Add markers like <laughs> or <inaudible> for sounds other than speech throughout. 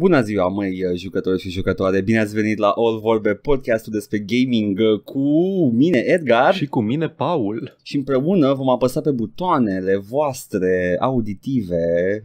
Bună ziua, măi uh, jucători și jucătoare, bine ați venit la All Vorbe, podcastul despre gaming uh, cu mine, Edgar. Și cu mine, Paul. Și împreună vom apăsa pe butoanele voastre auditive,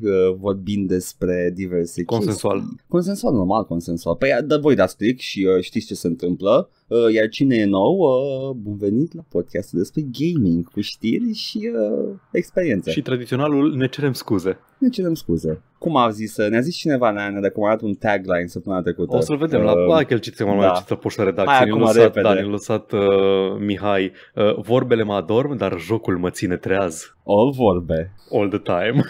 uh, vorbind despre diverse Consensual. Chestii. Consensual, normal, consensual. Păi, dar voi dați click și știți ce se întâmplă. Uh, iar cine e nou, uh, bun venit la podcastul despre gaming cu știri și uh, experiențe. Și tradiționalul ne cerem scuze. Ne cerem scuze. Cum a zis, uh, ne-a zis cineva, ne-a dat un tagline săptămâna trecută. O să-l vedem, uh, la hai că îl citim mai da. această poștă redacție. Hai, lăsat, repede. a lăsat uh, Mihai, uh, vorbele mă adorm, dar jocul mă ține treaz. All vorbe. All the time.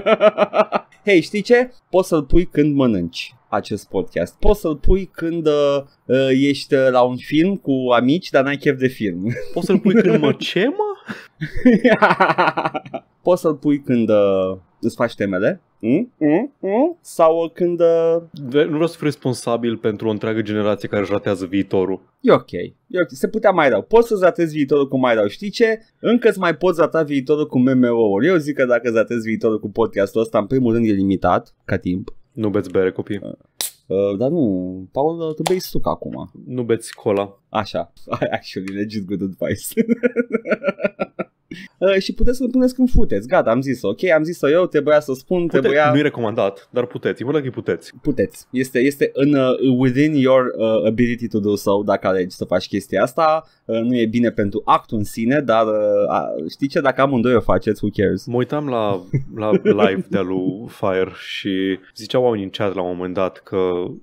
<laughs> <laughs> Hei, știi ce? Poți să-l pui când mănânci acest podcast. Poți să-l pui când uh, uh ești uh, la un film cu amici, dar n-ai chef de film. <laughs> Poți să-l pui când mă ce, mă? <laughs> Poți să-l pui când uh, îți faci temele mm? Mm? Mm? sau uh, când... Uh... Nu vreau să fiu responsabil pentru o întreagă generație care ratează viitorul. E ok. E okay. Se putea mai rău. Poți să-ți ratezi viitorul cu mai rău. Știi ce? Încă îți mai poți rata viitorul cu MMO-uri. Eu zic că dacă îți ratezi viitorul cu podcastul ăsta, în primul rând e limitat ca timp. Nu beți bere, copii. Uh, uh dar nu, Paul, tu bei suc acum. Nu beți cola. Așa, <laughs> actually legit good advice. <laughs> Uh, și puteți să-l puneți când futeți. Gata, am zis-o, ok? Am zis-o eu, trebuia să spun, Pute- trebuia... Nu i recomandat, dar puteți. Vă că puteți. Puteți. Este, este în, uh, within your uh, ability to do so dacă alegi să faci chestia asta. Uh, nu e bine pentru actul în sine, dar uh, știi ce? Dacă amândoi o faceți, who cares? Mă uitam la, la live de-a lui Fire și ziceau oamenii în chat la un moment dat că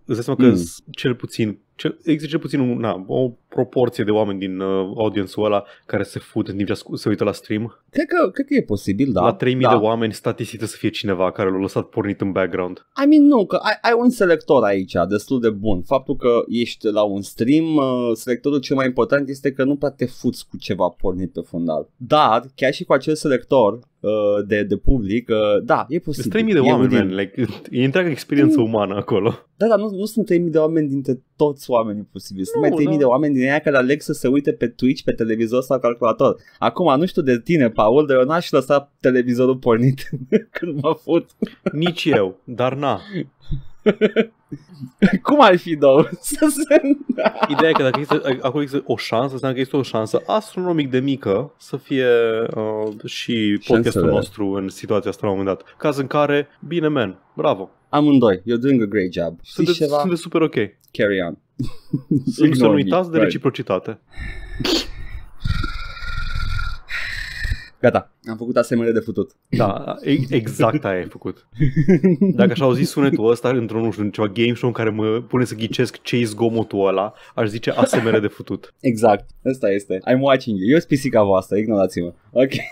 îți dai seama că mm. cel puțin ce, există cel puțin na, o proporție de oameni din uh, audience-ul ăla care se fut în timp ce se uită la stream. Cred că, cred că e posibil, da. La 3000 da. de oameni statistică să fie cineva care l-a lăsat pornit în background. I mean, nu, că ai, ai un selector aici destul de bun. Faptul că ești la un stream, uh, selectorul cel mai important este că nu prea te fuți cu ceva pornit pe fundal. Dar, chiar și cu acel selector, Uh, de, de public, uh, da, e posibil. 3000 de oameni, man, like, e întreaga experiență umană acolo. Da, dar nu, nu sunt 3000 de oameni dintre toți oamenii posibili. Sunt mai 3000 da. de oameni din aia care aleg să se uite pe Twitch, pe televizor sau calculator. Acum, nu știu de tine, Paul, dar eu n-aș lăsa televizorul pornit <laughs> când m-a fut. Nici eu, dar na. <laughs> <laughs> Cum ar fi, două? <laughs> <laughs> Ideea e că dacă există, acolo există o șansă, înseamnă că există o șansă astronomic de mică să fie uh, și podcastul Șansele. nostru în situația asta la un moment dat. Caz în care, bine, man, bravo. Amândoi, you're doing a great job. Sunt, de sunt super ok. Carry on. Să nu uitați de reciprocitate. Gata, am făcut asemenea de futut. Da, exact aia ai făcut. Dacă aș auzi sunetul ăsta într-un, nu știu, ceva game show în care mă pune să ghicesc ce-i zgomotul ăla, aș zice asemenea de futut. Exact, ăsta este. I'm watching you. Eu sunt pisica voastră, ignorați-mă. Ok. <laughs>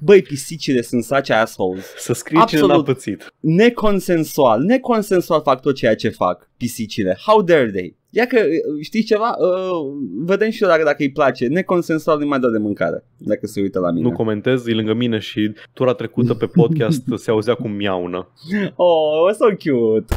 Băi, pisicile sunt sace assholes. Să scrie Absolut cine a pățit. Neconsensual, neconsensual fac tot ceea ce fac pisicile. How dare they? Ia că, știi ceva? Uh, vedem și eu dacă, dacă îi place. Neconsensual nu mai dă de mâncare, dacă se uită la mine. Nu comentez, e lângă mine și tura trecută pe podcast se auzea cum miaună. <laughs> Oh, so cute!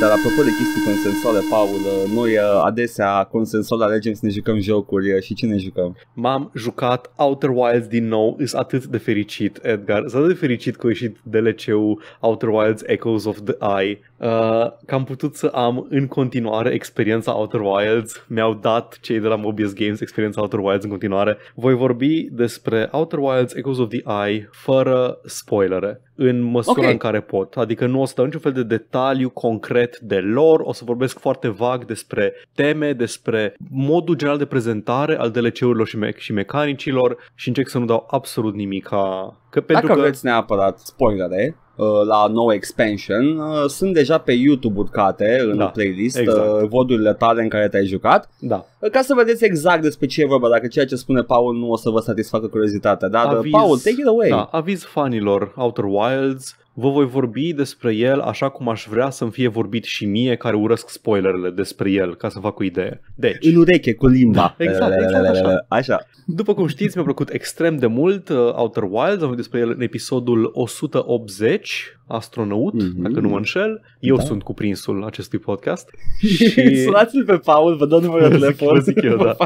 dar apropo de chestii consensuale, Paul, uh, noi uh, adesea consensual alegem să ne jucăm jocuri uh, și ce ne jucăm? M-am jucat Outer Wilds din nou, sunt atât de fericit, Edgar. Sunt atât de fericit că a ieșit DLC-ul Outer Wilds Echoes of the Eye Uh, că am putut să am în continuare experiența Outer Wilds. Mi-au dat cei de la Mobius Games experiența Outer Wilds în continuare. Voi vorbi despre Outer Wilds Echoes of the Eye fără spoilere în măsura okay. în care pot. Adică nu o să dau niciun fel de detaliu concret de lor, o să vorbesc foarte vag despre teme, despre modul general de prezentare al DLC-urilor și, me- și mecanicilor și încerc să nu dau absolut nimic ca... Că pentru Dacă că... vreți neapărat spoilere, Uh, la nou expansion uh, sunt deja pe YouTube urcate în da, playlist uh, exact. vodurile tale în care te-ai jucat. Da. Ca să vedeți exact despre ce e vorba, dacă ceea ce spune Paul nu o să vă satisfacă curiozitatea. Dar aviz, Paul, take it away. Da, aviz fanilor Outer Wilds vă voi vorbi despre el așa cum aș vrea să-mi fie vorbit și mie care urăsc spoilerele despre el, ca să fac o idee. Deci... În ureche, cu limba. Da, exact, exact așa. așa. După cum știți, mi-a plăcut extrem de mult uh, Outer Wilds, am vorbit despre el în episodul 180, astronaut, mm-hmm. dacă nu mă înșel. Eu da. sunt cuprinsul acestui podcast. <laughs> și... Sunați-l pe Paul, vă dau numărul de telefon. Zic eu, da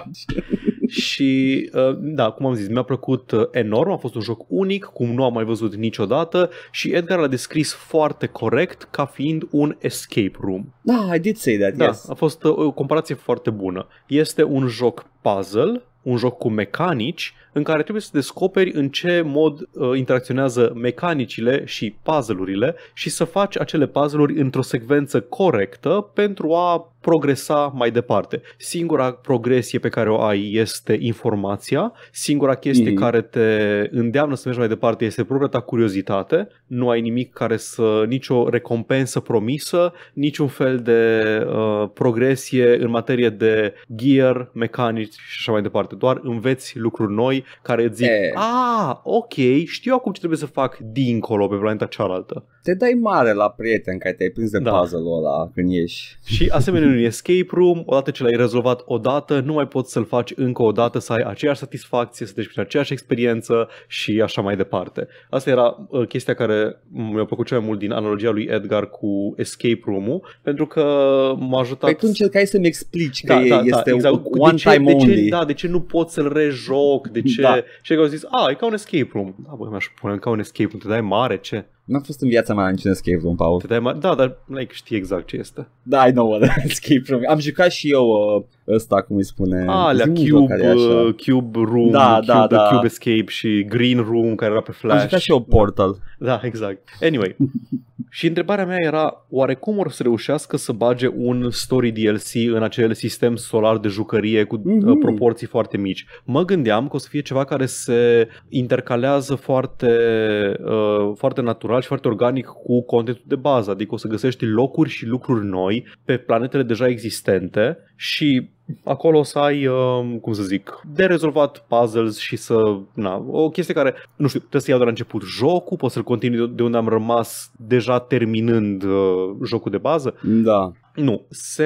și, uh, da, cum am zis, mi-a plăcut uh, enorm, a fost un joc unic, cum nu am mai văzut niciodată și Edgar l-a descris foarte corect ca fiind un escape room. Da, I did say that, da, yes. a fost uh, o comparație foarte bună. Este un joc puzzle, un joc cu mecanici, în care trebuie să descoperi în ce mod uh, interacționează mecanicile și puzzle-urile și să faci acele puzzle-uri într-o secvență corectă pentru a progresa mai departe. Singura progresie pe care o ai este informația, singura chestie mm-hmm. care te îndeamnă să mergi mai departe este propria ta curiozitate, nu ai nimic care să, nicio recompensă promisă, niciun fel de uh, progresie în materie de gear, mecanici și așa mai departe, doar înveți lucruri noi care îți zic, a, ah, ok, știu acum ce trebuie să fac dincolo pe planeta cealaltă. Te dai mare la prieten care te-ai prins de da. puzzle-ul ăla când ieși. Și asemenea în escape room, odată ce l-ai rezolvat odată, nu mai poți să-l faci încă o dată să ai aceeași satisfacție, să treci prin aceeași experiență și așa mai departe. Asta era uh, chestia care mi-a plăcut cel mai mult din analogia lui Edgar cu escape room-ul, pentru că m-a ajutat... Păi tu încercai să-mi explici că da, e, da, da este da, exact. one de ce, time de ce, only. Da, de ce nu pot să-l rejoc, de ce ce, da. ce au zis, a, e ca un escape room. Da, bă, mi-aș pune ca un escape room, te dai mare, ce? n a fost în viața mea niciun escape room, Paul. Da, dar like, știi exact ce este. Da, I know what escape <laughs> room. Am jucat și eu uh, ăsta, cum îi spune. Ah, la Cube, uh, Cube Room, da, Cube, da, da. Cube Escape și Green Room, care era pe Flash. Am jucat și eu Portal. Da, da exact. Anyway, <laughs> și întrebarea mea era, oare cum or să reușească să bage un story DLC în acel sistem solar de jucărie cu mm-hmm. proporții foarte mici? Mă gândeam că o să fie ceva care se intercalează foarte, uh, foarte natural natural și foarte organic cu contentul de bază, adică o să găsești locuri și lucruri noi pe planetele deja existente și acolo o să ai, um, cum să zic, de rezolvat puzzles și să, na, o chestie care, nu știu, trebuie să iau de la început jocul, poți să-l continui de unde am rămas deja terminând uh, jocul de bază. Da. Nu, se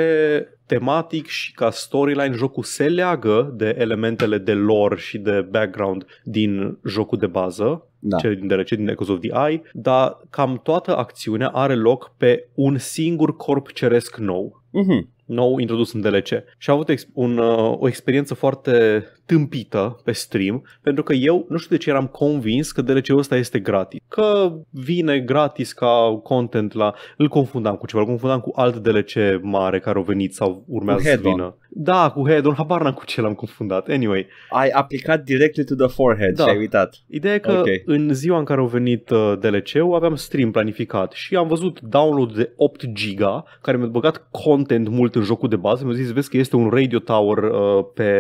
tematic și ca storyline jocul se leagă de elementele de lore și de background din jocul de bază da. cele din DLC din Echoes of the Eye, dar cam toată acțiunea are loc pe un singur corp ceresc nou Mm-hmm nou introdus în DLC și a avut ex- un, uh, o experiență foarte tâmpită pe stream pentru că eu nu știu de ce eram convins că DLC-ul ăsta este gratis. Că vine gratis ca content la... Îl confundam cu ceva, îl confundam cu alt DLC mare care au venit sau urmează să vină. Da, cu head-on, habar n-am cu ce l-am confundat. Anyway. Ai aplicat directly to the forehead da. și ai uitat. Ideea e că okay. în ziua în care au venit uh, DLC-ul aveam stream planificat și am văzut download de 8 giga care mi-a băgat con content mult în jocul de bază, mi au zis, vezi că este un radio tower uh, pe,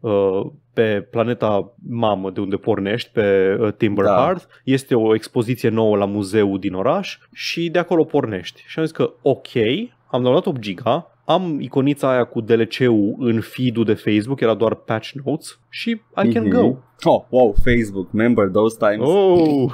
uh, pe planeta mamă de unde pornești, pe uh, Timber da. este o expoziție nouă la muzeul din oraș și de acolo pornești. Și am zis că ok, am luat 8 giga, am iconița aia cu DLC-ul în feed-ul de Facebook, era doar patch notes și I can mm-hmm. go. Oh, wow, Facebook, remember those times? Oh.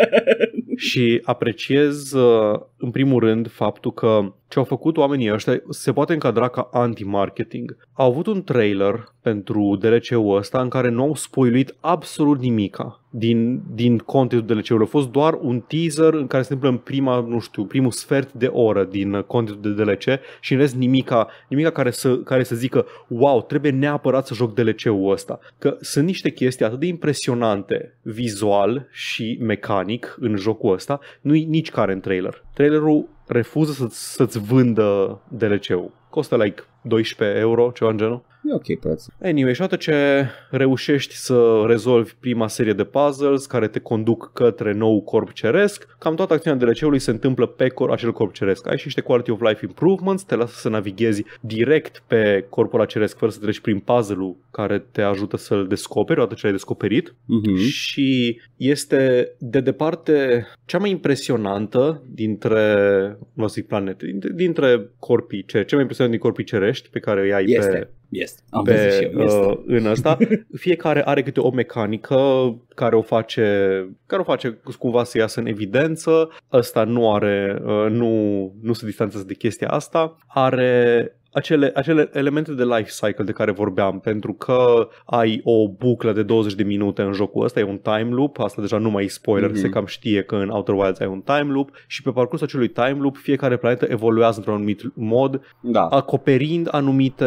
<laughs> și apreciez uh, în primul rând, faptul că ce au făcut oamenii ăștia se poate încadra ca anti-marketing. Au avut un trailer pentru DLC-ul ăsta în care nu au spoiluit absolut nimica din, din contentul DLC-ului. A fost doar un teaser în care se întâmplă în prima, nu știu, primul sfert de oră din contentul de DLC și în rest nimica, nimica care, să, care să zică wow, trebuie neapărat să joc DLC-ul ăsta. Că sunt niște chestii atât de impresionante vizual și mecanic în jocul ăsta, nu nici care în trailer. Trailer retailerul refuză să-ți, să-ți vândă DLC-ul. Costă like 12 euro, ceva în genul. E ok preț. Anyway, și ce reușești să rezolvi prima serie de puzzles care te conduc către nou corp ceresc, cam toată acțiunea de ului se întâmplă pe cor, acel corp ceresc. Ai și niște quality of life improvements, te lasă să navighezi direct pe corpul acela ceresc fără să treci prin puzzle-ul care te ajută să-l descoperi odată ce l-ai descoperit uh-huh. și este de departe cea mai impresionantă dintre, nu zic planete, dintre corpii, ce, cea mai impresionantă din corpii ceresc urmărești, pe care îi ai este. pe... Este, am pe, și eu, este. Uh, în asta. <laughs> Fiecare are câte o mecanică care o face, care o face cumva să iasă în evidență. Ăsta nu are, uh, nu, nu se distanțează de chestia asta. Are acele, acele elemente de life cycle de care vorbeam, pentru că ai o buclă de 20 de minute în jocul ăsta, e un time loop, asta deja nu mai e spoiler, mm-hmm. se cam știe că în Outer Wilds ai un time loop și pe parcursul acelui time loop fiecare planetă evoluează într-un anumit mod, da. acoperind anumite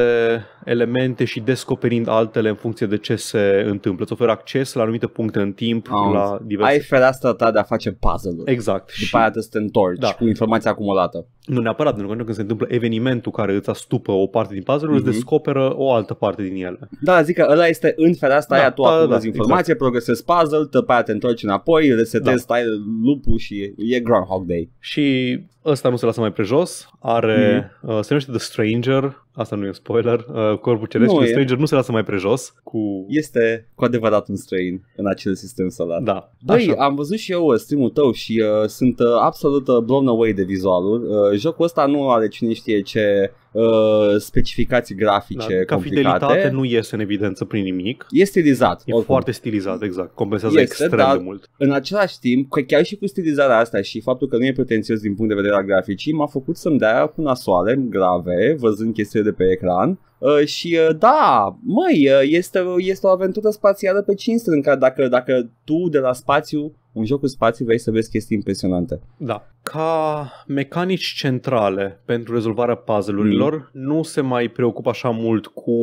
elemente și descoperind altele în funcție de ce se întâmplă. Îți oferă acces la anumite puncte în timp, oh. la diverse... Ai fereastra ta de a face puzzle-uri. Exact. După și... aia te întorci da. cu informația acumulată nu neapărat, pentru că când se întâmplă evenimentul care îți astupă o parte din puzzle-ul, mm-hmm. îți mhm. descoperă o altă parte din ele. Da, zic că ăla este în felul asta da, aia, tu da, da, informație, exact. progresezi puzzle, pe aia te întorci înapoi, resetezi, da. stai lupul și e Groundhog Day. Și Ăsta nu se lasă mai prejos, are, mm. uh, se numește The Stranger, asta nu e un spoiler, uh, corpul ceresc, The Stranger nu se lasă mai prejos. cu. Este cu adevărat un străin în acel sistem solar. Da. Băi, am văzut și eu uh, stream-ul tău și uh, sunt uh, absolut uh, blown away de vizualul. Uh, jocul ăsta nu are cine știe ce Uh, specificații grafice da, ca complicate. Ca fidelitate nu iese în evidență prin nimic. E stilizat. E oricum. foarte stilizat, exact. Compensează este, extrem de mult. În același timp, chiar și cu stilizarea asta și faptul că nu e pretențios din punct de vedere al graficii, m-a făcut să-mi dea cu nasoale grave, văzând chestiile de pe ecran, Uh, și uh, da, măi, uh, este, este o aventură spațială pe cinstă, în care dacă, dacă tu de la spațiu, un joc cu spațiu, vei să vezi chestii impresionante. Da ca mecanici centrale pentru rezolvarea puzzle-urilor, mm. nu se mai preocupă așa mult cu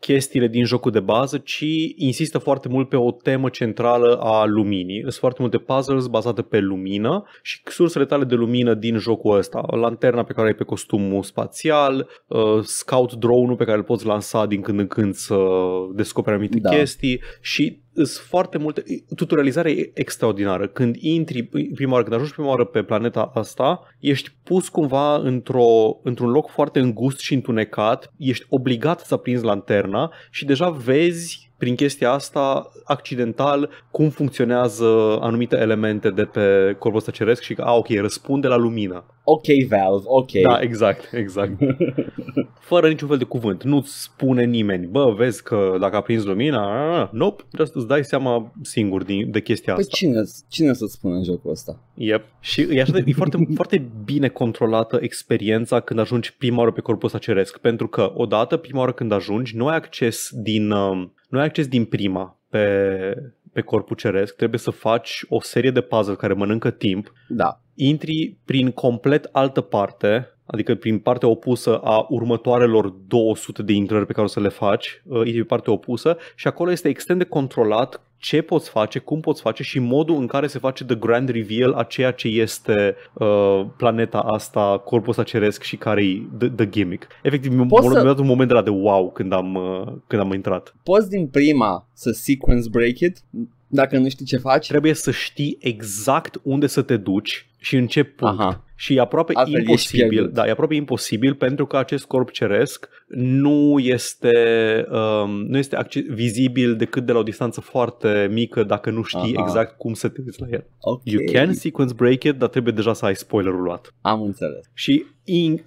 chestiile din jocul de bază, ci insistă foarte mult pe o temă centrală a luminii. Sunt foarte multe puzzles bazate pe lumină și sursele tale de lumină din jocul ăsta. Lanterna pe care ai pe costumul spațial, uh, scout drone-ul pe care îl poți lansa din când în când să descoperi anumite da. chestii și sunt foarte multe, tutorializarea e extraordinară. Când intri prima oară, când ajungi prima oară pe planeta asta, ești pus cumva într-o, într-un loc foarte îngust și întunecat, ești obligat să prinzi lanterna și deja vezi prin chestia asta accidental cum funcționează anumite elemente de pe corpul ăsta ceresc și că, a, ok, răspunde la lumină. Ok, Valve, ok. Da, exact, exact. <laughs> Fără niciun fel de cuvânt, nu-ți spune nimeni, bă, vezi că dacă aprinzi lumina, nope, trebuie să-ți dai seama singur din, de chestia păi asta. cine, cine să-ți spune în jocul ăsta? Yep. Și e, așa de, e foarte, <laughs> foarte bine controlată experiența când ajungi prima oară pe corpul ăsta ceresc, pentru că odată, prima oară când ajungi, nu ai acces din... Um, nu ai acces din prima pe, pe corpul ceresc, trebuie să faci o serie de puzzle care mănâncă timp. Da. Intri prin complet altă parte, adică prin partea opusă a următoarelor 200 de intrări pe care o să le faci, intri uh, pe partea opusă și acolo este extrem de controlat ce poți face, cum poți face și modul în care se face the grand reveal a ceea ce este uh, planeta asta, corpul ăsta ceresc și care e the, the gimmick. Efectiv, mi-a să... dat un moment de la de wow când am, uh, când am intrat. Poți din prima să sequence break it? Dacă nu știi ce faci? Trebuie să știi exact unde să te duci și în ce punct. Aha și e aproape Altfel imposibil, da, e aproape imposibil pentru că acest corp ceresc nu este, um, nu este vizibil decât de la o distanță foarte mică dacă nu știi Aha. exact cum să te uiți la el. Okay. You can sequence break it, dar trebuie deja să ai spoilerul luat. Am înțeles. Și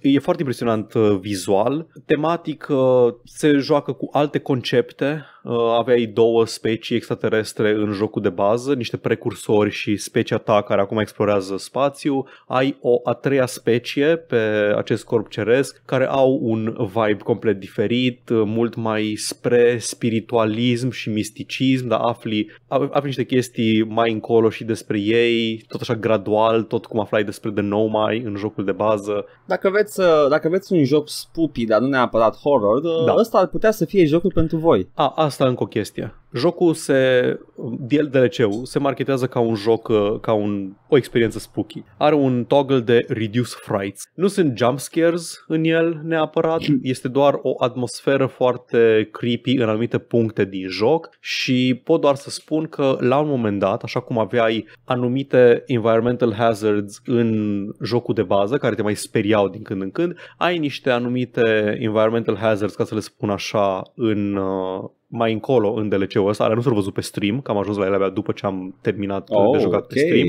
e foarte impresionant uh, vizual, tematic uh, se joacă cu alte concepte, uh, aveai două specii extraterestre în jocul de bază, niște precursori și specia ta care acum explorează spațiu, ai o a treia specie pe acest corp ceresc care au un vibe complet diferit, mult mai spre spiritualism și misticism, dar afli, afli niște chestii mai încolo și despre ei, tot așa gradual, tot cum aflai despre de Nomai în jocul de bază dacă veți, uh, dacă veți un joc spooky, dar nu neapărat horror, uh, da. ăsta ar putea să fie jocul pentru voi. A, asta încă o chestie. Jocul se, DLC-ul, se marketează ca un joc, uh, ca un, o experiență spooky. Are un toggle de reduce frights. Nu sunt jump scares în el neapărat, <clears throat> este doar o atmosferă foarte creepy în anumite puncte din joc și pot doar să spun că la un moment dat, așa cum aveai anumite environmental hazards în jocul de bază, care te mai speriau din când în când, ai niște anumite environmental hazards, ca să le spun așa, în, uh, mai încolo în DLC-ul ăsta, alea nu s-au văzut pe stream, că am ajuns la ele abia după ce am terminat oh, de jucat okay. pe stream.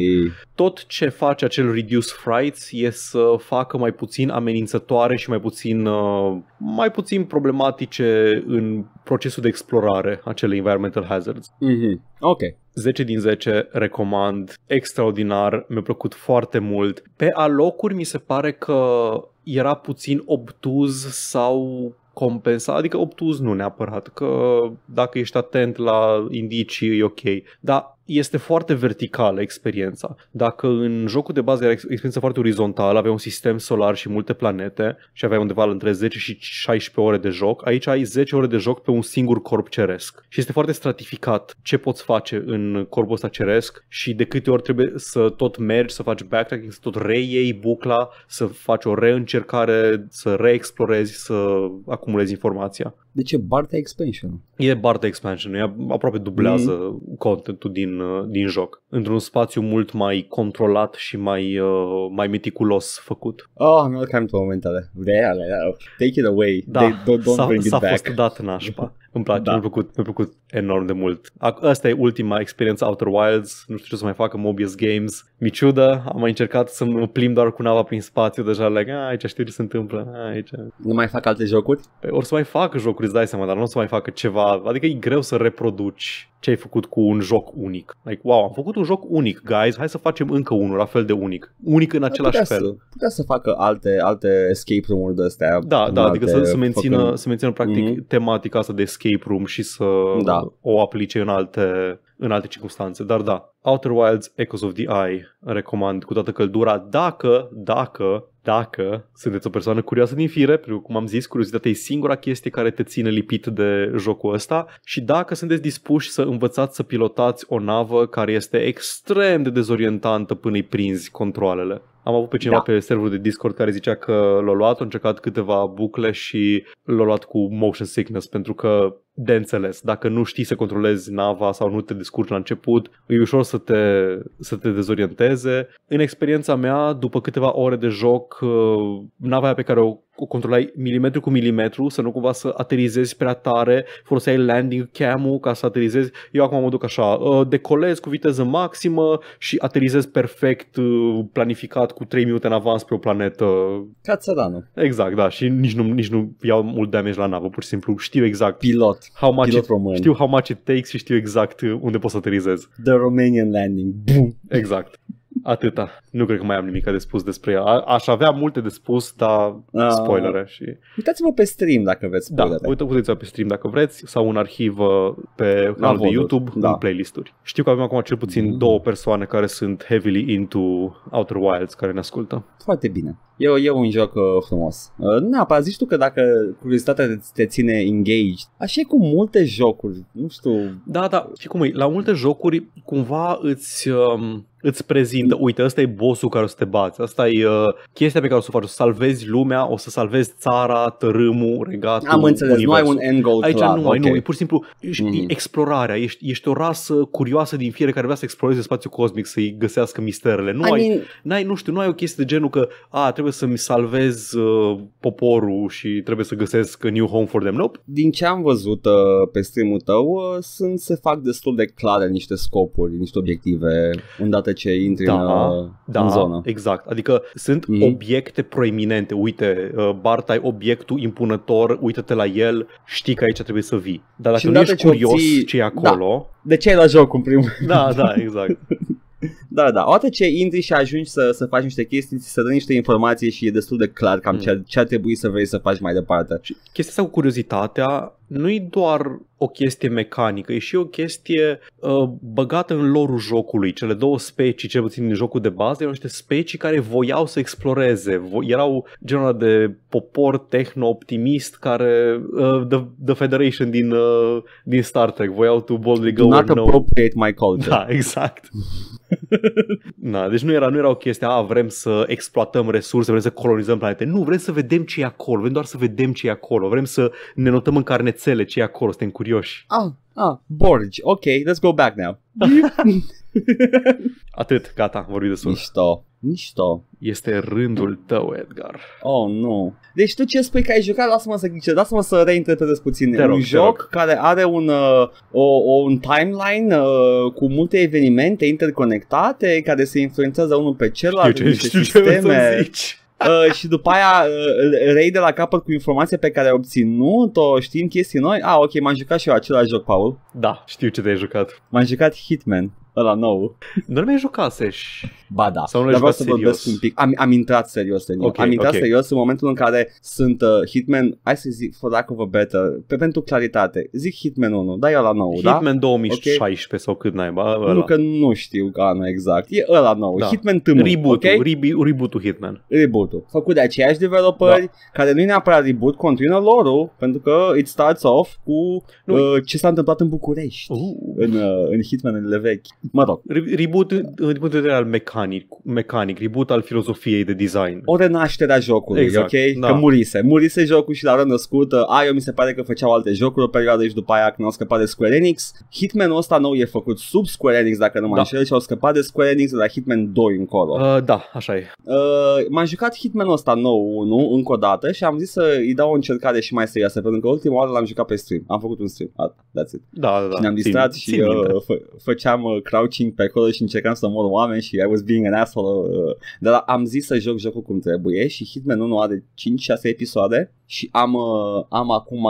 Tot ce face acel Reduce Frights e să facă mai puțin amenințătoare și mai puțin, uh, mai puțin problematice în procesul de explorare acele environmental hazards. Mm-hmm. Ok. 10 din 10, recomand, extraordinar, mi-a plăcut foarte mult. Pe alocuri mi se pare că era puțin obtuz sau compensa, adică obtuz nu neapărat, că dacă ești atent la indicii e ok, dar este foarte verticală experiența. Dacă în jocul de bază era experiența foarte orizontală, avea un sistem solar și multe planete și avea undeva între 10 și 16 ore de joc, aici ai 10 ore de joc pe un singur corp ceresc. Și este foarte stratificat ce poți face în corpul ăsta ceresc și de câte ori trebuie să tot mergi, să faci backtracking, să tot reiei bucla, să faci o reîncercare, să reexplorezi, să acumulezi informația. Deci ce Barta Expansion. E Barta Expansion, ea aproape dublează mm. contentul din, din joc într-un spațiu mult mai controlat și mai, uh, mai meticulos făcut. Oh, nu cam pe momentele. Reale, take it away. Da, They, don't, don't s-a, bring it s-a back. fost dat nașpa. <laughs> Îmi place, da. mi-a, plăcut, mi-a plăcut enorm de mult. Asta e ultima experiență Outer Wilds, nu știu ce să mai facă Mobius Games. ciudă, am mai încercat să mă plim doar cu nava prin spațiu, deja like, ah, aici știu ce se întâmplă, ah, aici. Nu mai fac alte jocuri? Păi, ori să mai fac jocuri, îți dai seama, dar nu o să mai facă ceva, adică e greu să reproduci ce ai făcut cu un joc unic. Like, wow, am făcut un joc unic, guys, hai să facem încă unul la fel de unic. Unic în același putea fel. Să, putea să facă alte, alte escape room-uri de astea. Da, da, adică să, să, mențină, făcând... să mențină practic mm-hmm. tematica asta de escape room și să da. o aplice în alte, în alte circunstanțe. Dar da, Outer Wilds, Echoes of the Eye, recomand cu toată căldura dacă, dacă dacă sunteți o persoană curioasă din fire, pentru că, cum am zis, curiozitatea e singura chestie care te ține lipit de jocul ăsta și dacă sunteți dispuși să învățați să pilotați o navă care este extrem de dezorientantă până îi prinzi controlele. Am avut pe cineva da. pe serverul de Discord care zicea că l-a luat, a încercat câteva bucle și l-a luat cu motion sickness pentru că de înțeles. Dacă nu știi să controlezi nava sau nu te descurci la început, e ușor să te, să te dezorienteze. În experiența mea, după câteva ore de joc, uh, nava aia pe care o o controlai milimetru cu milimetru, să nu cumva să aterizezi prea tare, foloseai landing cam-ul ca să aterizezi. Eu acum mă duc așa, uh, decolez cu viteză maximă și aterizez perfect, uh, planificat cu 3 minute în avans pe o planetă. Ca țăranul. Exact, da, și nici nu, nici nu iau mult damage la navă, pur și simplu știu exact. Pilot pilot. Exact how much it, Știu how much it takes și știu exact uh, unde pot să aterizez. The Romanian landing. Boom. Exact. Atâta. Nu cred că mai am nimic de spus despre ea. A- aș avea multe de spus, dar A... Ah. spoilere. Și... Uitați-vă pe stream dacă vreți. Da, uite, uitați-vă pe stream dacă vreți sau un arhivă uh, pe canalul de YouTube da. în playlisturi. Știu că avem acum cel puțin mm două persoane care sunt heavily into Outer Wilds care ne ascultă. Foarte bine. E, e un joc uh, frumos. Uh, neapărat zici tu că dacă curiozitatea te, te ține engaged, așa e cu multe jocuri, nu știu. Da, da, și cum e, la multe jocuri cumva îți... Um, îți prezintă, mm. uite, ăsta e bossul care o să te bați, asta e uh, chestia pe care o să o faci, o să salvezi lumea, o să salvezi țara, tărâmul, regatul, Am înțeles, universul. nu ai un end goal Aici clar, nu, okay. nu, e pur și simplu ești, mm-hmm. explorarea, ești, ești o rasă curioasă din fiecare care vrea să exploreze spațiul cosmic, să-i găsească misterele. Nu I ai, mean... n-ai, nu știu, nu ai o chestie de genul că, a, trebuie să-mi salvez uh, poporul și trebuie să găsesc new home for them. Nope. Din ce am văzut uh, pe stream-ul tău, uh, sunt, se fac destul de clare niște scopuri, niște obiective, îndată odată ce intri da, în, uh, da, în zonă. Exact, adică sunt mm-hmm. obiecte proeminente, uite, uh, Bartai obiectul impunător, uită-te la el, știi că aici trebuie să vii. Dar dacă nu ești curios ții... ce e da. acolo... Da. De ce ai la joc în primul Da, da, exact. <laughs> Da, da, odată ce intri și ajungi să, să faci niște chestii, să dai niște informații și e destul de clar cam mm. ce, ce ar trebui să vrei să faci mai departe. Și chestia asta cu curiozitatea nu-i doar o chestie mecanică, e și o chestie uh, băgată în lorul jocului. Cele două specii, cel puțin din jocul de bază, erau niște specii care voiau să exploreze. Vo- erau genul de popor tehno-optimist care uh, the, the Federation din, uh, din Star Trek voiau to boldly go not no. appropriate my culture. Da, exact. <laughs> Na, deci nu era, nu era o chestie, a, vrem să exploatăm resurse, vrem să colonizăm planete. Nu, vrem să vedem ce e acolo, vrem doar să vedem ce e acolo, vrem să ne notăm în carnet rețele, ce e acolo, suntem curioși. Ah, ah, Borg ok, let's go back now. <laughs> Atât, gata, vorbim de sus. Mișto, mișto. Este rândul tău, Edgar. Oh, nu. Deci tu ce spui că ai jucat? Lasă-mă să ghice, lasă-mă să reinterpretez puțin. Te un joc rog. care are un, uh, o, o, un timeline uh, cu multe evenimente interconectate care se influențează unul pe celălalt. Știu ce, știu sisteme. ce zici. Uh, și după aia uh, rei de la capăt cu informația pe care ai obținut-o, știind chestii noi. Ah, ok, m-am jucat și eu același joc, Paul. Da, știu ce te-ai jucat. M-am jucat Hitman ăla nou. Nu mai jucase jucat Ba da, Sau nu dar vreau să serios. vorbesc un pic. Am, am intrat serios în okay, Am intrat okay. serios în momentul în care sunt uh, Hitman, hai să zic, for lack of a better, pe, pentru claritate, zic Hitman 1, Da, e ăla nou, da? Hitman da? 2016 okay. sau cât naiba, ăla. Nu că nu știu anul exact, e ăla nou, da. Hitman tâmul. Reboot-ul, okay? reboot-ul Hitman. Reboot-ul, făcut de aceiași developeri, da. care nu-i neapărat reboot, continuă lorul, pentru că it starts off cu uh, ce s-a întâmplat în București, uh. în, uh, în Hitmanurile vechi mă rog. Reboot din punct de vedere al mecanic, mecanic, reboot al filozofiei de design. O renaștere a jocului, exact, ok? Da. Că murise. Murise jocul și l-a renăscut. Aio mi se pare că făceau alte jocuri o perioadă și după aia când au scăpat de Square Enix. Hitman-ul ăsta nou e făcut sub Square Enix, dacă nu mă da. înșel, și au scăpat de Square Enix dar la Hitman 2 încolo. Uh, da, așa e. Uh, m-am jucat Hitman-ul ăsta nou, nu încă o dată și am zis să-i dau o încercare și mai serioasă, pentru că ultima oară l-am jucat pe stream. Am făcut un stream. That's it. Da, da, da. Și ne-am distrat țin, și țin uh, fă, făceam uh, crouching pe acolo și încercam să mor oameni și I was being an asshole. Uh, dar am zis să joc jocul cum trebuie și Hitman 1 are 5-6 episoade și am, uh, am acum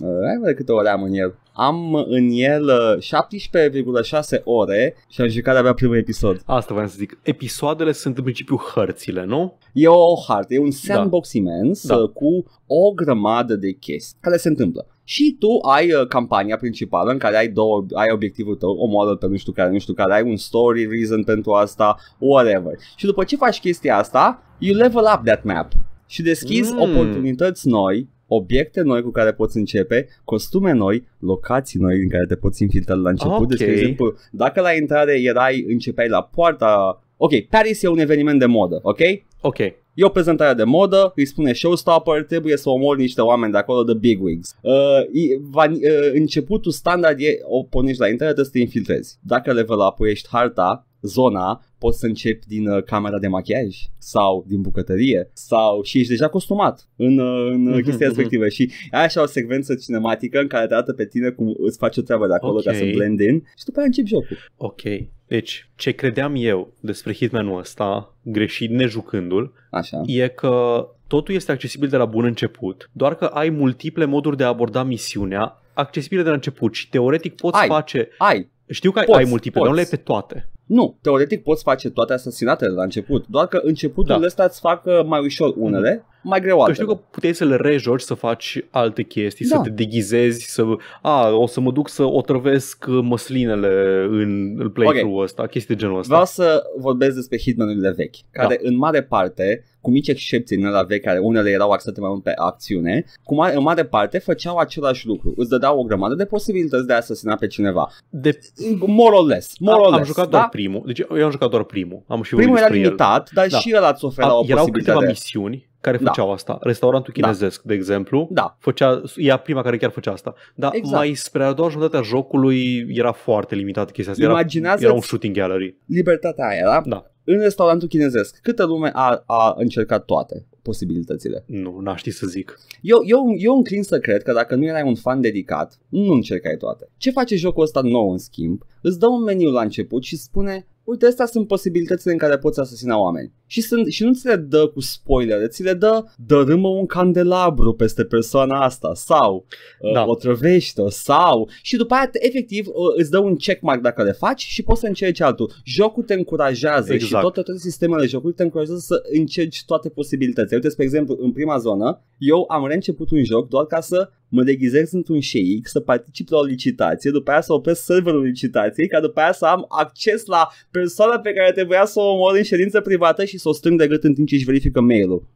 Hai văd câte ore am în el. Am în el 17,6 uh, ore și am jucat abia primul episod. Asta vreau să zic. Episoadele sunt în principiu hărțile, nu? E o hartă, e un da. sandbox da. imens da. Uh, cu o grămadă de chestii care se întâmplă. Și tu ai uh, campania principală în care ai două, ai obiectivul tău, modă pe nu știu care, nu știu care, ai un story reason pentru asta, whatever. Și după ce faci chestia asta, you level up that map și deschizi mm. oportunități noi obiecte noi cu care poți începe, costume noi, locații noi în care te poți infiltra la început. Okay. Deci, de exemplu, dacă la intrare erai, începeai la poarta... Ok, Paris e un eveniment de modă, ok? Ok. E o prezentare de modă, îi spune showstopper, trebuie să omori niște oameni de acolo, de bigwigs. Uh, uh, începutul standard e, o pornești la intrare, trebuie să te infiltrezi. Dacă level up ești harta, zona, poți să începi din uh, camera de machiaj sau din bucătărie sau și ești deja costumat în, uh, în mhm, chestia mhm. respectivă și ai așa o secvență cinematică în care te arată pe tine cum îți faci o treabă de acolo okay. ca să blend in și după aia începi jocul. Ok, deci ce credeam eu despre Hitmanul ăsta, greșit nejucându-l, așa. e că totul este accesibil de la bun început, doar că ai multiple moduri de a aborda misiunea accesibile de la început și teoretic poți ai, face... Ai, știu că ai, poți, ai multiple, poți. nu le ai pe toate. Nu, teoretic poți face toate asasinatele la început, doar că începutul da. ăsta îți facă mai ușor unele, mm-hmm mai greu altele. Că știu că puteai să le rejoci, să faci alte chestii, da. să te deghizezi, să... A, o să mă duc să otrăvesc măslinele în playthrough-ul okay. ăsta, chestii de genul ăsta. Vreau să vorbesc despre hitman de vechi, da. care da. în mare parte, cu mici excepții în la vechi, care unele erau axate mai mult pe acțiune, cu mare, în mare parte făceau același lucru. Îți dădeau o grămadă de posibilități de a asasina pe cineva. De... More or less. More or less am, jucat da? doar primul. Deci eu am jucat doar primul. Am și primul era limitat, el. dar da. și el ați oferea o erau posibilitate. Erau câteva misiuni care da. făceau da. asta. Restaurantul da. chinezesc, da. de exemplu, da. făcea, ea prima care chiar făcea asta. Dar exact. mai spre a doua jumătate a jocului era foarte limitată chestia asta. Era, era un shooting gallery. Libertatea aia, da? Da. În restaurantul chinezesc, câtă lume a, a încercat toate? posibilitățile. Nu, n-aș ști să zic. Eu, eu, eu înclin să cred că dacă nu erai un fan dedicat, nu încercai toate. Ce face jocul ăsta nou în schimb? Îți dă un meniu la început și spune uite, astea sunt posibilitățile în care poți asasina oameni. Și, sunt, și nu ți le dă cu spoilere, ți le dă dărâmă un candelabru peste persoana asta sau uh, da. o trăvește sau... Și după aia, efectiv, uh, îți dă un checkmark dacă le faci și poți să încerci altul. Jocul te încurajează exact. și toate, toate sistemele jocului te încurajează să încerci toate posibilitățile. Te uite, spre exemplu, în prima zonă, eu am reînceput un joc doar ca să mă deghizez într-un șeic, să particip la o licitație, după aia să opresc serverul licitației, ca după aia să am acces la persoana pe care trebuia să o omor în ședință privată și să o strâng de gât în timp ce își verifică mail-ul.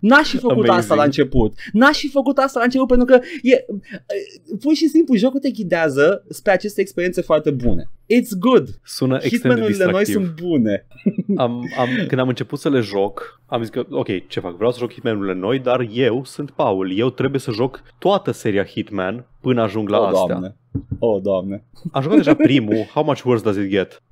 N-aș fi făcut Amazing. asta la început. N-aș fi făcut asta la început pentru că e, pur și simplu jocul te ghidează spre aceste experiențe foarte bune. It's good. Sună extrem de distractiv. noi sunt bune. <laughs> Am, am, când am început să le joc, am zis că ok, ce fac? Vreau să joc hitman noi, dar eu sunt Paul. Eu trebuie să joc toată seria Hitman până ajung la oh, astea. Doamne. Oh, doamne. A jucat deja primul. How much worse does it get?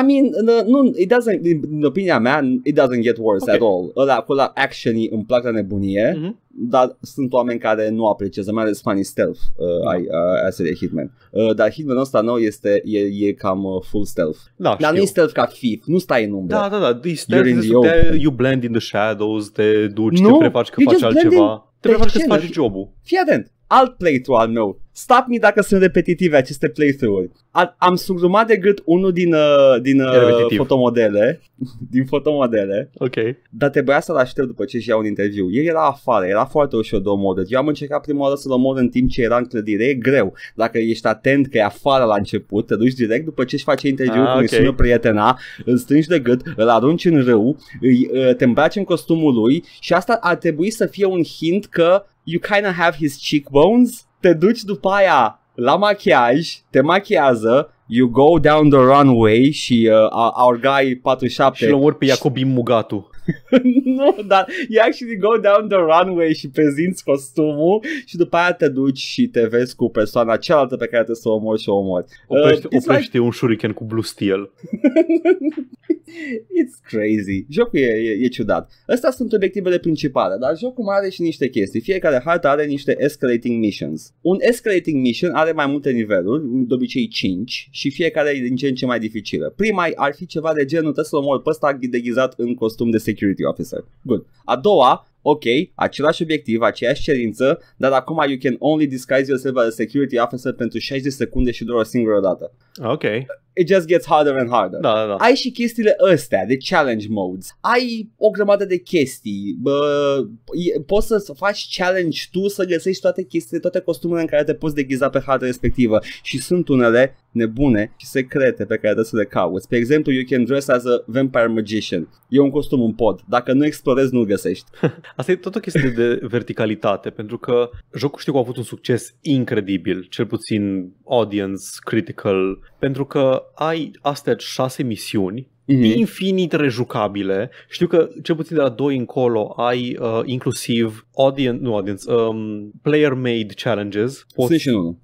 I mean, nu, it doesn't, în opinia mea, it doesn't get worse okay. at all. Ăla, cu la action îmi plac la nebunie, mm-hmm. dar sunt oameni care nu apreciază, mai ales funny stealth uh, da. ai uh, serie Hitman. Uh, dar Hitman ăsta nou este, e, e cam uh, full stealth. Da, dar nu e stealth ca Thief, nu stai în umbră. Da, da, da, e stealth, te, you blend in the shadows, te duci, no, te prefaci că faci altceva. Te prefaci că faci jobul. Fii atent, I'll play it to Al No. Stop-mi dacă sunt repetitive aceste playthrough-uri. am sugrumat de gât unul din, uh, din uh, fotomodele, <laughs> din fotomodele, Ok. dar trebuia să-l aștept după ce își iau un interviu. El era afară, era foarte ușor de omor, eu am încercat prima oară să-l omor în timp ce era în clădire, e greu. Dacă ești atent că e afară la început, te duci direct după ce își face interviu ah, cu okay. sună prietena, îl strângi de gât, îl arunci în râu, îi, uh, te îmbraci în costumul lui și asta ar trebui să fie un hint că you kind of have his cheekbones te duci după aia la machiaj, te machiază, you go down the runway și uh, our guy 47 și l pe Iacobim Mugatu. <laughs> nu, dar e actually go down the runway și prezinți costumul și după aia te duci și te vezi cu persoana cealaltă pe care te să o omori și o omori. Oprește, uh, oprește like... un shuriken cu blue steel. <laughs> it's crazy. Jocul e, e, e ciudat. Astea sunt obiectivele principale, dar jocul mai are și niște chestii. Fiecare hartă are niște escalating missions. Un escalating mission are mai multe niveluri, de obicei 5, și fiecare e din ce în ce mai dificilă. Prima ar fi ceva de genul, trebuie să-l omor pe ăsta deghizat în costum de securitate security officer. Good. A doua ok, același obiectiv, aceeași cerință, dar acum you can only disguise yourself as a security officer pentru 60 secunde și doar o singură dată. Ok. It just gets harder and harder. Da, da, da. Ai și chestiile astea de challenge modes. Ai o grămadă de chestii. Bă, poți să faci challenge tu să găsești toate chestiile, toate costumele în care te poți deghiza pe harta respectivă. Și sunt unele nebune și secrete pe care trebuie să le cauți. Pe exemplu, you can dress as a vampire magician. E un costum în pod. Dacă nu explorezi, nu-l găsești. <laughs> Asta e tot o chestie de verticalitate, pentru că jocul știu că a avut un succes incredibil, cel puțin audience, critical, pentru că ai astea șase misiuni mm-hmm. infinit rejucabile. Știu că cel puțin de la 2 încolo ai uh, inclusiv audience, nu audience, um, player made challenges. Poți, sunt și nu.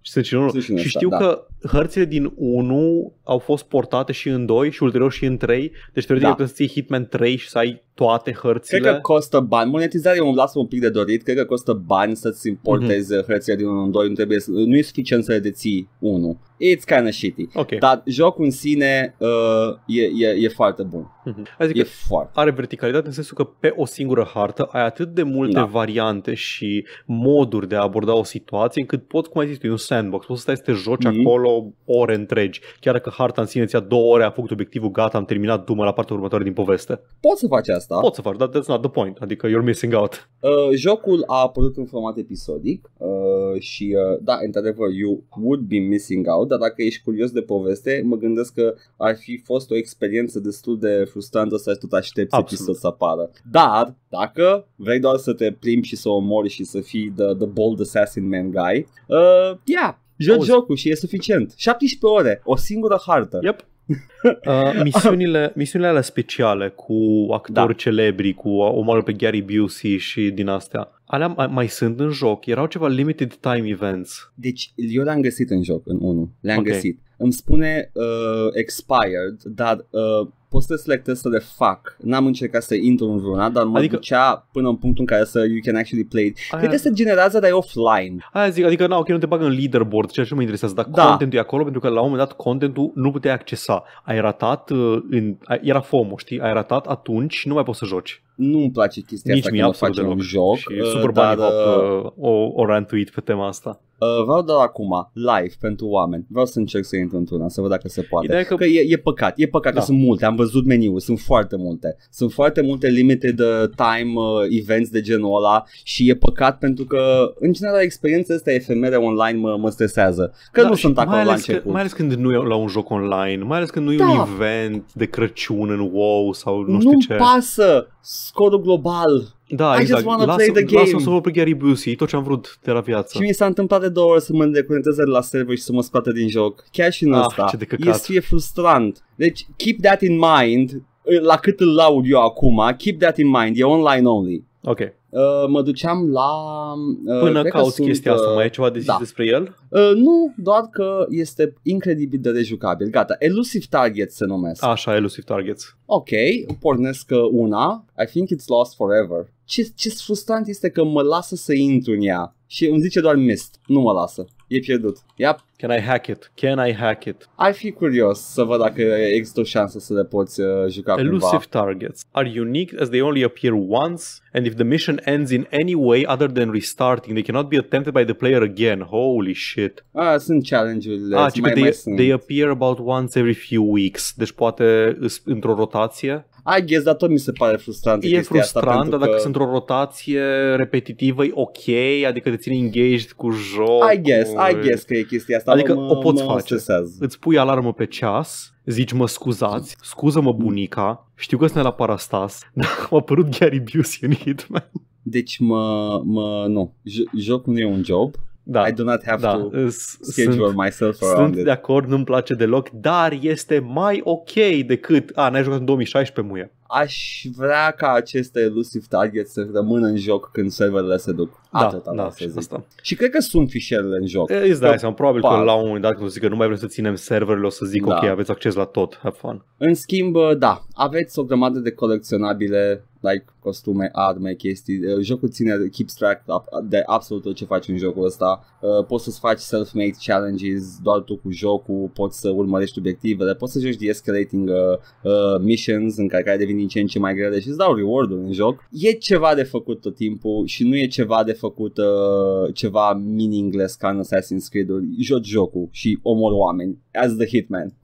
Sunt și Și știu da. că hărțile din 1 au fost portate și în 2 și ulterior și în 3, deci trebuie da. să ții Hitman 3 și să ai toate hărțile. Cred că costă bani. Monetizarea îmi lasă un pic de dorit. Cred că costă bani să-ți importeze mm-hmm. hărțile din 1 în 2. Nu, trebuie să, nu e suficient să le deții 1. It's kind of shitty. Okay. Dar jocul în sine uh, e, e, e foarte bun. Mhm. Adică e foarte. are verticalitate în sensul că pe o singură hartă ai atât de multe da. variante și moduri de a aborda o situație încât poți, cum ai zis tu, e un sandbox, poți să stai să te joci mm-hmm. acolo ore întregi. Chiar dacă harta în sine ți-a două ore, a făcut obiectivul, gata, am terminat, dumă la partea următoare din poveste. Poți să faci asta. Poți să faci, dar that's not the point, adică you're missing out. Uh, jocul a apărut în format episodic uh, și, uh, da, într-adevăr, you would be missing out, dar dacă ești curios de poveste, mă gândesc că ar fi fost o experiență destul de frustrant, să tot aștepți Absolut. episod să apară. Dar, dacă vrei doar să te plimbi și să omori și să fii the, the bold assassin man guy, uh, yeah, joci Auzi. jocul și e suficient. 17 ore, o singură hartă. Yep. <laughs> uh, misiunile, misiunile alea speciale cu actori da. celebri, cu omorul pe Gary Busey și din astea, alea mai, mai sunt în joc, erau ceva limited time events. Deci eu le-am găsit în joc, în unul, le-am okay. găsit. Îmi spune uh, expired, dar uh, postez select să le fac. N-am încercat să intru în vreuna, dar mă adică... ducea până în punctul în care să you can actually play it. Aia... Cred că se generează, dar e offline. Aia zic, adică na, ok, nu te bagă în leaderboard, ceea ce mă interesează, dar da. contentul e acolo pentru că la un moment dat contentul nu puteai accesa. Ai ratat, uh, în... era FOMO, știi? Ai ratat atunci, nu mai poți să joci nu-mi place chestia Nici asta că absolut face un joc. Și uh, dar, uh, o, o rantuit pe tema asta. Uh, vreau doar acum, live, pentru oameni. Vreau să încerc să intru într-una, să văd dacă se poate. Ideea că... că e, e păcat, e păcat da. că sunt multe. Am văzut meniul, sunt foarte multe. Sunt foarte multe limited time uh, events de genul ăla și e păcat pentru că, în general, experiența asta efemere online mă, mă stresează. Că da, nu sunt acolo la început. Că, mai ales când nu e la un joc online, mai ales când nu e da. un event de Crăciun în WoW sau nu, nu știu ce. Nu pasă! scorul global. Da, I exact. just wanna lasă, play the game. Lasă-mă să vă pe Gary Busey, tot ce am vrut de la viață. Și mi s-a întâmplat de două ori să mă de la server și să mă scoate din joc. Chiar și în ah, asta. Ce de căcat. Este frustrant. Deci, keep that in mind, la cât îl laud eu acum, keep that in mind, e online only. Ok. Uh, mă duceam la... Uh, Până cauți sunt, chestia asta, mai e uh, ceva de zis da. despre el? Uh, nu, doar că este incredibil de rejucabil. Gata, Elusive Targets se numesc. Așa, Elusive Targets. Ok, pornesc uh, una. I think it's lost forever. Ce, ce frustrant este că mă lasă să intru în ea și îmi zice doar mist, nu mă lasă, e pierdut. Ia, Can I hack it? Can I hack it? Ar fi curios să văd dacă există o șansă să le poți uh, juca Elusive cumva. Elusive targets are unique as they only appear once and if the mission ends in any way other than restarting, they cannot be attempted by the player again. Holy shit. Ah, sunt challenge-urile. Ah, mai, they, mai sunt. they appear about once every few weeks. Deci poate într-o rotație I guess, dar tot mi se pare frustrant. E frustrant, asta, dar dacă că... sunt o rotație repetitivă, e ok, adică te ține engaged cu joc. I guess, I guess că e chestia asta. Adică mă, o poți face. Stresează. Îți pui alarmă pe ceas, zici mă scuzați, scuză-mă bunica, știu că sunt la parastas, <laughs> dar m-a părut Gary Busey în Hitman. Deci mă, mă, nu, J- jocul nu e un job, da, I do not have da, to schedule sunt, myself around Sunt it. de acord, nu-mi place deloc, dar este mai ok decât, a, n-ai jucat în 2016, muie. Aș vrea ca aceste elusive target să rămână în joc când serverele se duc. Da, Atât da, să zic. Asta. Și cred că sunt fișierele în joc. Îți dai seama, probabil par. că la un moment dat când o zic că nu mai vrem să ținem serverele, o să zic da. ok, aveți acces la tot, have fun. În schimb, da, aveți o grămadă de colecționabile like costume, arme, chestii. Uh, jocul ține keep track de absolut tot ce faci în jocul ăsta. Uh, poți să-ți faci self-made challenges doar tu cu jocul, poți să urmărești obiectivele, poți să joci de-escalating uh, uh, missions în care, care devin din ce în ce mai grele și îți dau reward în joc. E ceva de făcut tot timpul și nu e ceva de făcut uh, ceva meaningless ca în Assassin's creed ul Joci jocul și omor oameni. As the Hitman.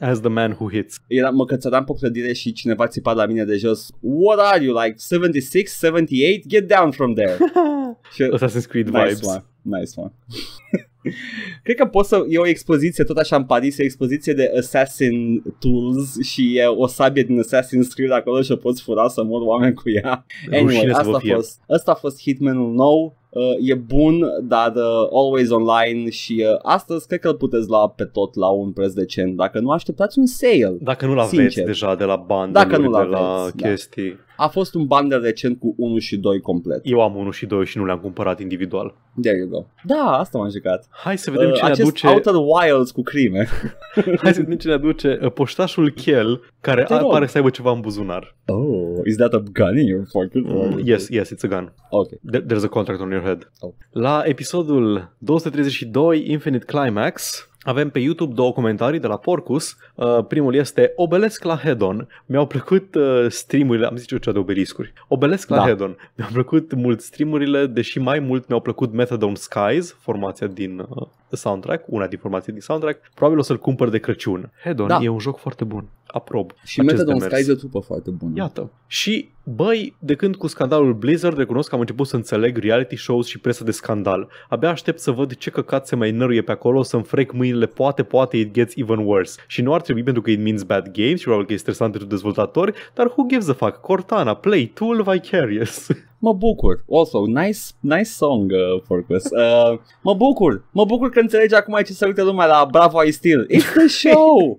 As the man who hits. Era, mă cățăram pe clădire și cineva țipa la mine de jos. What are you, like 76, 78? Get down from there. <laughs> și, Assassin's Creed nice vibes. One. Nice one. <laughs> Cred că pot să e o expoziție tot așa în Paris, e o expoziție de Assassin Tools și e o sabie din Assassin's Creed acolo și o poți fura să mor oameni cu ea. Anyway, asta a, fost, asta a fost Hitmanul nou. Uh, e bun, dar uh, always online și uh, astăzi cred că îl puteți lua pe tot la un preț decent. Dacă nu, așteptați un sale. Dacă nu-l aveți deja de la bani, dacă nu de la da. chestii. Da. A fost un bundle recent cu 1 și 2 complet. Eu am 1 și 2 și nu le-am cumpărat individual. There you go. Da, asta m-am jucat. Hai să vedem uh, ce ne aduce... Outer Wilds cu crime. <laughs> Hai să vedem ce ne aduce uh, poștașul Kiel, care a, pare să aibă ceva în buzunar. Oh, is that a gun in your pocket? Mm, yes, yes, it's a gun. Okay. there's a contract on your head. Oh. La episodul 232, Infinite Climax, avem pe YouTube două comentarii de la Porcus. Uh, primul este Obelesc la Hedon. Mi-au plăcut uh, streamurile, am zis eu cea de obeliscuri. Obelesc la da. Hedon. Mi-au plăcut mult streamurile, deși mai mult mi-au plăcut Methadone Skies, formația din uh, soundtrack, una din formații din soundtrack. Probabil o să-l cumpăr de Crăciun. Hedon da. e un joc foarte bun. Aprob. Și Methadone Skies e o trupă foarte bună. Iată. Și Băi, de când cu scandalul Blizzard recunosc că am început să înțeleg reality shows și presa de scandal. Abia aștept să văd ce căcat se mai năruie pe acolo, să-mi frec mâinile, poate, poate it gets even worse. Și nu ar trebui pentru că it means bad games și probabil că e stresant pentru dezvoltatori, dar who gives a fuck? Cortana, Play, Tool, Vicarious. <laughs> Mă bucur. Also, nice, nice song, uh, Forquest. Uh, mă bucur. Mă bucur că înțelegi acum ce să uită lumea la Bravo I Steel. It's the show! <laughs>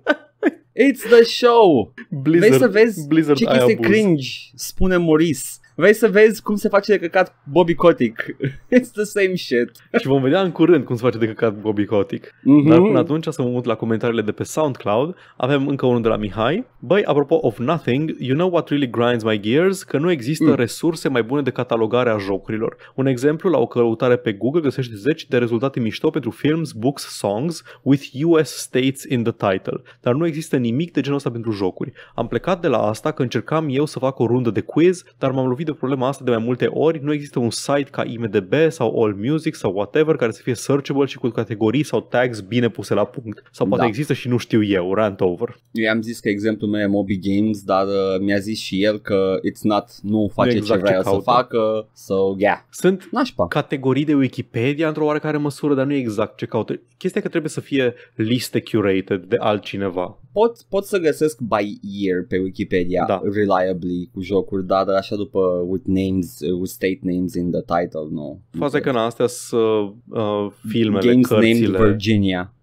It's the show! Blizzard, Vrei să vezi Blizzard ce chestii cringe, spune Maurice. Vrei să vezi cum se face de căcat Bobby Kotick. <laughs> It's the same shit. Și vom vedea în curând cum se face de căcat Bobby Kotick. Mm-hmm. Dar până atunci să mă mut la comentariile de pe SoundCloud. Avem încă unul de la Mihai. Băi, apropo of nothing, you know what really grinds my gears? Că nu există mm. resurse mai bune de catalogare a jocurilor. Un exemplu, la o căutare pe Google găsești 10 de rezultate mișto pentru films, books, songs with US states in the title. Dar nu există nimic de genul ăsta pentru jocuri. Am plecat de la asta că încercam eu să fac o rundă de quiz, dar m-am lovit lovit de problema asta de mai multe ori, nu există un site ca IMDB sau All Music sau whatever care să fie searchable și cu categorii sau tags bine puse la punct. Sau poate da. există și nu știu eu, rant over. Eu am zis că exemplul meu e Moby Games, dar uh, mi-a zis și el că it's not, nu face exact ce vrea ce să facă, so yeah. Sunt Nașpa. categorii de Wikipedia într-o oarecare măsură, dar nu e exact ce caută. Chestia că trebuie să fie liste curated de altcineva pot, pot să găsesc by year pe Wikipedia da. reliably cu jocuri, dar așa după with names, uh, with state names in the title, nu. No. Faza că în astea sunt uh, filmele, Games cărțile. named Virginia.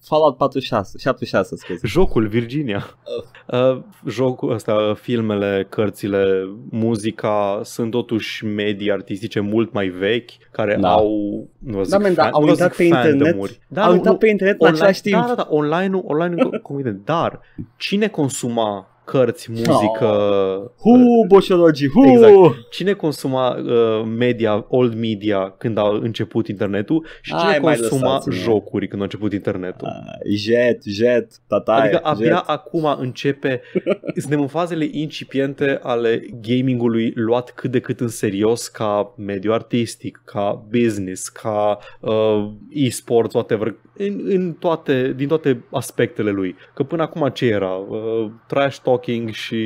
Fallout 46, 76, scuze. Jocul Virginia. Uh, Uh, jocul ăsta, uh, filmele, cărțile, muzica sunt totuși medii artistice mult mai vechi care da. au nu vă da, zic, da, men, da, au uitat pe internet, da, au uitat pe internet online, în același da, timp. Da, da, da, online-ul, online-ul, <laughs> dar cine consuma cărți, muzică. Oh. Hu, ă, boșologii, hu! Exact. Cine consuma uh, media, old media când a început internetul și cine Ai, consuma jocuri când a început internetul? Uh, jet, jet, tata. Adică abia jet. acum începe, suntem în fazele incipiente ale gamingului luat cât de cât în serios ca mediu artistic, ca business, ca uh, e-sport, whatever, în, în toate, din toate aspectele lui. Că până acum ce era? Uh, trash talking și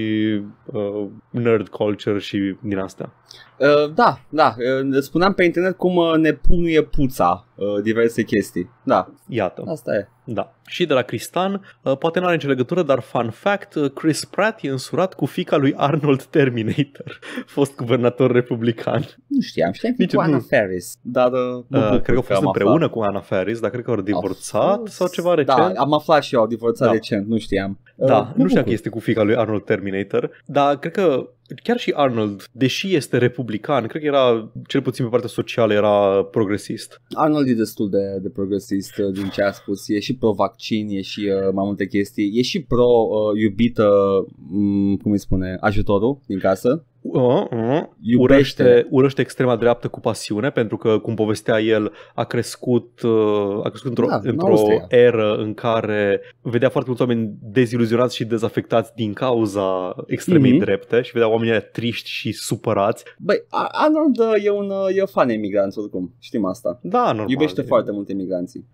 uh, nerd culture și din astea. Uh, da, da. Uh, spuneam pe internet cum uh, ne punuie puța uh, diverse chestii. Da. Iată. Asta e. Da. Și de la Cristan, uh, poate nu are nicio legătură, dar fun fact, uh, Chris Pratt e însurat cu fica lui Arnold Terminator, <laughs> fost guvernator republican. Nu știam, știam cu Anna Ferris. Da. da uh, cred că au fost împreună aflat. cu Ana Ferris, dar cred că au divorțat fost... sau ceva recent. Da, am aflat și eu, au divorțat da. recent, nu știam. Da, nu știu dacă este cu fica lui Arnold Terminator, dar cred că chiar și Arnold, deși este republican, cred că era, cel puțin pe partea socială, era progresist. Arnold e destul de, de progresist uh, din ce a spus. E și pro-vaccin, e și uh, mai multe chestii. E și pro-iubită, uh, um, cum îi spune, ajutorul din casă. Uh, uh, uh, iubește. urăște extrema dreaptă cu pasiune, pentru că, cum povestea el, a crescut, uh, a crescut într-o, da, într eră în care vedea foarte mulți oameni deziluzionați și dezafectați din cauza extremei mm-hmm. drepte și vedea oamenii triști și supărați. Băi, Arnold uh, e un uh, e fan emigrant oricum, știm asta. Da, normal. Iubește e... foarte mult emigranții.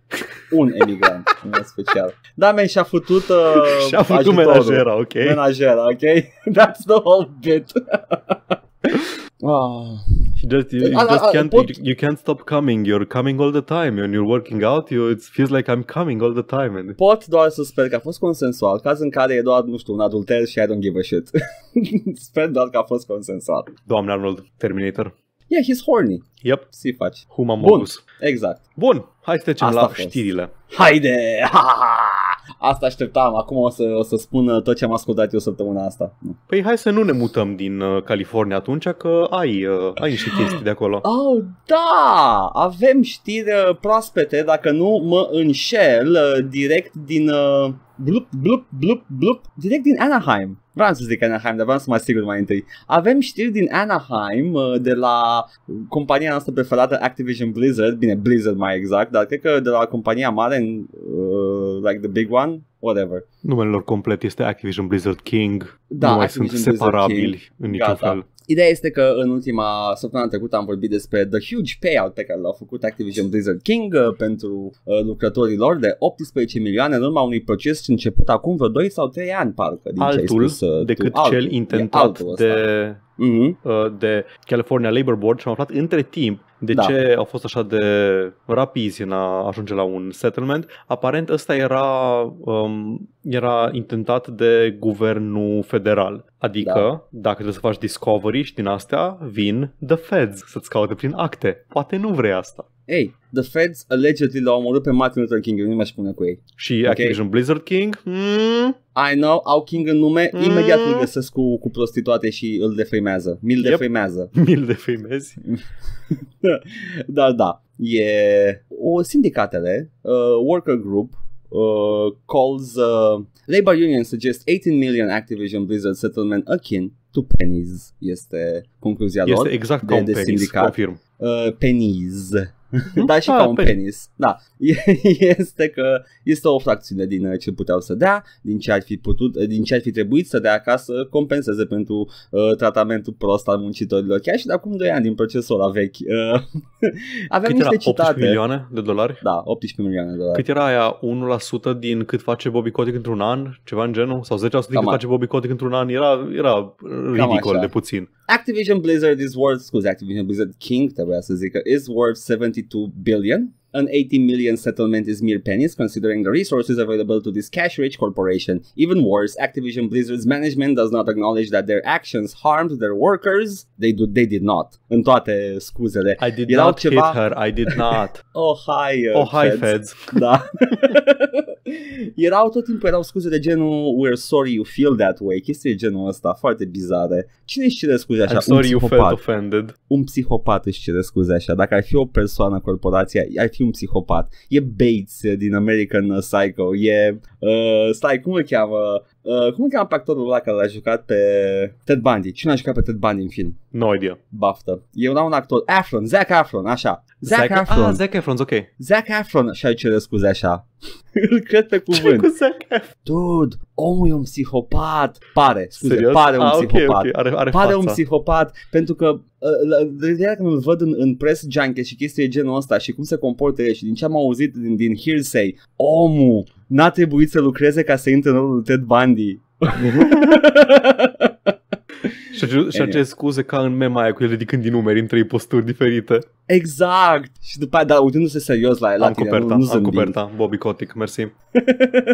Un emigrant, <laughs> în special. Da, men, și-a făcut uh, <laughs> Și-a făcut menajera, ok? Menajera, ok? <laughs> That's the whole bit. Ah. She just you, you I, just I, ah, can't pot... you, you, can't stop coming. You're coming all the time and you're working out. You it feels like I'm coming all the time. And... Pot doar să sper că a fost consensual, caz în care e doar, nu știu, un adulter și I don't give a shit. <laughs> sper doar că a fost consensual. Doamne Arnold Terminator. Yeah, he's horny. Yep. Si faci. Humamorus. Bun, exact. Bun, hai să trecem Asta la știrile. Haide! Ha, ha, ha asta așteptam, acum o să, o să spun tot ce am ascultat eu săptămâna asta. Păi hai să nu ne mutăm din uh, California atunci, că ai, uh, ai și chestii de acolo. Oh, da! Avem știri uh, proaspete, dacă nu mă înșel, direct din... Blup, blup, blup, blup, direct din Anaheim. Vreau să zic Anaheim, dar vreau să mă asigur mai întâi. Avem știri din Anaheim uh, de la compania noastră preferată Activision Blizzard, bine Blizzard mai exact, dar cred că de la compania mare, uh, like the big one, whatever. Numele lor complet este Activision Blizzard King, da, nu mai Activision sunt separabili King. în niciun Gata. fel. Ideea este că în ultima săptămână trecută am vorbit despre The Huge Payout pe care l-au făcut Activision Blizzard King uh, pentru uh, lucrătorii lor de 18 milioane în urma unui proces început acum vreo 2 sau 3 ani, parcă. Din altul ce ai spus, uh, decât tu. cel intentat de, uh-huh. uh, de California Labor Board și am aflat între timp de da. ce au fost așa de rapizi în a ajunge la un settlement? Aparent ăsta era, um, era intentat de guvernul federal. Adică, da. dacă trebuie să faci discovery și din astea, vin the feds să-ți caute prin acte. Poate nu vrei asta. Ei, The Feds allegedly l-au omorât pe Martin Luther King, eu nu mai spune cu ei. Și okay? Activision Blizzard King? Mm. I know, au King în nume, mm. imediat îl găsesc cu, cu prostituate și îl defăimează. Mi-l yep. defăimează. <laughs> Mi-l defăimezi. <laughs> da, da. E o sindicatele, uh, worker group, uh, calls uh, labor union suggests 18 million Activision Blizzard settlement akin to pennies este concluzia este lor exact de, de sindicat. confirm. Uh, pennies <laughs> dar și ah, ca un păi. penis. Da. <laughs> Este că este o fracțiune din uh, ce puteau să dea, din ce ar fi putut, uh, din ce ar fi trebuit să dea ca să compenseze pentru uh, tratamentul prost al muncitorilor. Chiar și de acum 2 ani din procesul la vechi. Uh, <laughs> avem cât niște era? citate. 18 milioane de dolari? Da, 18 milioane de dolari. Cât era aia 1% din cât face Bobby Kotick într-un an? Ceva în genul? Sau 10% din Cam cât face Bobby Kotick într-un an? Era, era ridicol de puțin. Activision Blizzard is worth, because Activision Blizzard King, teraz is worth 72 billion. An 80 million settlement is mere pennies considering the resources available to this cash-rich corporation. Even worse, Activision Blizzard's management does not acknowledge that their actions harmed their workers. They do, they did not. În toate scuzele. I did Erau not ceva... hit her, I did not. <laughs> oh, hi, uh, Oh, hi, feds. feds. Da. <laughs> <laughs> erau tot timpul erau scuze de genul We're sorry you feel that way, chestii de genul ăsta, foarte bizare. Cine își cere scuze așa? I'm sorry un you felt offended. Un psihopat își cere scuze așa. Dacă ar fi o persoană corporația, ar fi un psihopat. E Bates din American Psycho, e Uh, stai, cum îl cheamă? Uh, cum îl cheamă pe actorul ăla care l-a jucat pe Ted Bundy? Cine a jucat pe Ted Bundy în film? No idea. Baftă. Eu n-am un actor. Afron, Zac Afron, așa. Zac, Zac Afron. Ah, Zac Afron, ok. Zac Afron, și ai cere scuze așa. <laughs> Îl cred pe cuvânt. Ce cu Zac Efron? Dude, omul e un psihopat. Pare, scuze, Serios? pare un ah, psihopat. Okay, okay. Are, are pare fața. un psihopat pentru că de uh, când îl văd în, în press junket și chestii genul ăsta și cum se comportă el și din ce am auzit din, din hearsay, omul n-a trebuit să lucreze ca să intre în rolul Ted Bundy. <laughs> și, ce scuze ca în mema aia cu el ridicând din numeri în trei posturi diferite. Exact! Și după aia, dar uitându-se serios la, el, am tine, coperta, nu, nu am coperta, Bobby Kotick, mersi.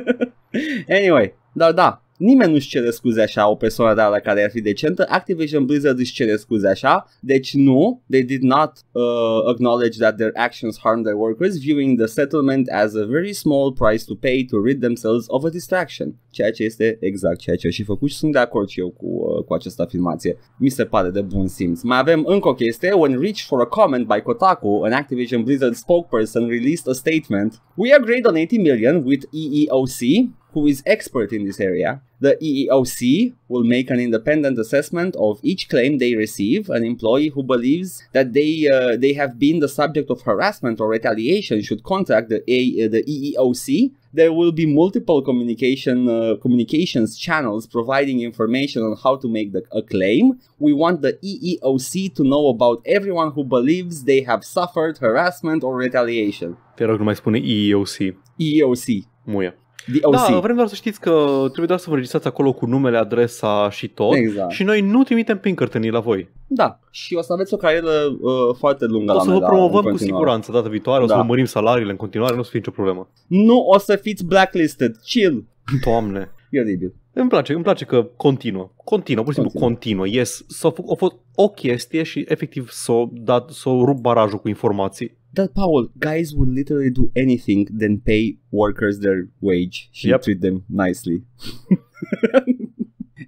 <laughs> anyway, dar da, Nimeni nu-și cere scuze așa o persoană la care ar fi decentă. Activision Blizzard își cere scuze așa. Deci nu, they did not uh, acknowledge that their actions harmed their workers, viewing the settlement as a very small price to pay to rid themselves of a distraction. Ceea ce este exact ceea ce au și făcut și sunt de acord și eu cu, uh, cu această afirmație. Mi se pare de bun simț. Mai avem încă o chestie. When reached for a comment by Kotaku, an Activision Blizzard spokesperson released a statement. We agreed on 80 million with EEOC who is expert in this area. The EEOC will make an independent assessment of each claim they receive. An employee who believes that they uh, they have been the subject of harassment or retaliation should contact the, A, uh, the EEOC. There will be multiple communication uh, communications channels providing information on how to make the, a claim. We want the EEOC to know about everyone who believes they have suffered harassment or retaliation. Te rog, nu mai spune EEOC. EEOC. Muia. OC. Da, vrem doar să știți că trebuie doar să vă registrați acolo cu numele, adresa și tot exact. și noi nu trimitem pin cărtenii la voi. Da, și o să aveți o carieră uh, foarte lungă O să vă da, promovăm cu siguranță data viitoare, o să da. vă mărim salariile în continuare, nu o să fie nicio problemă. Nu o să fiți blacklisted, chill. Doamne. <laughs> E oribil. Îmi place, îmi place că continuă, continuă, pur și simplu continuă. Yes, s-a făcut o, o chestie și efectiv s-a dat, s-a rupt barajul cu informații. Dar, Paul, guys would literally do anything than pay workers their wage și yep. treat them nicely. <laughs>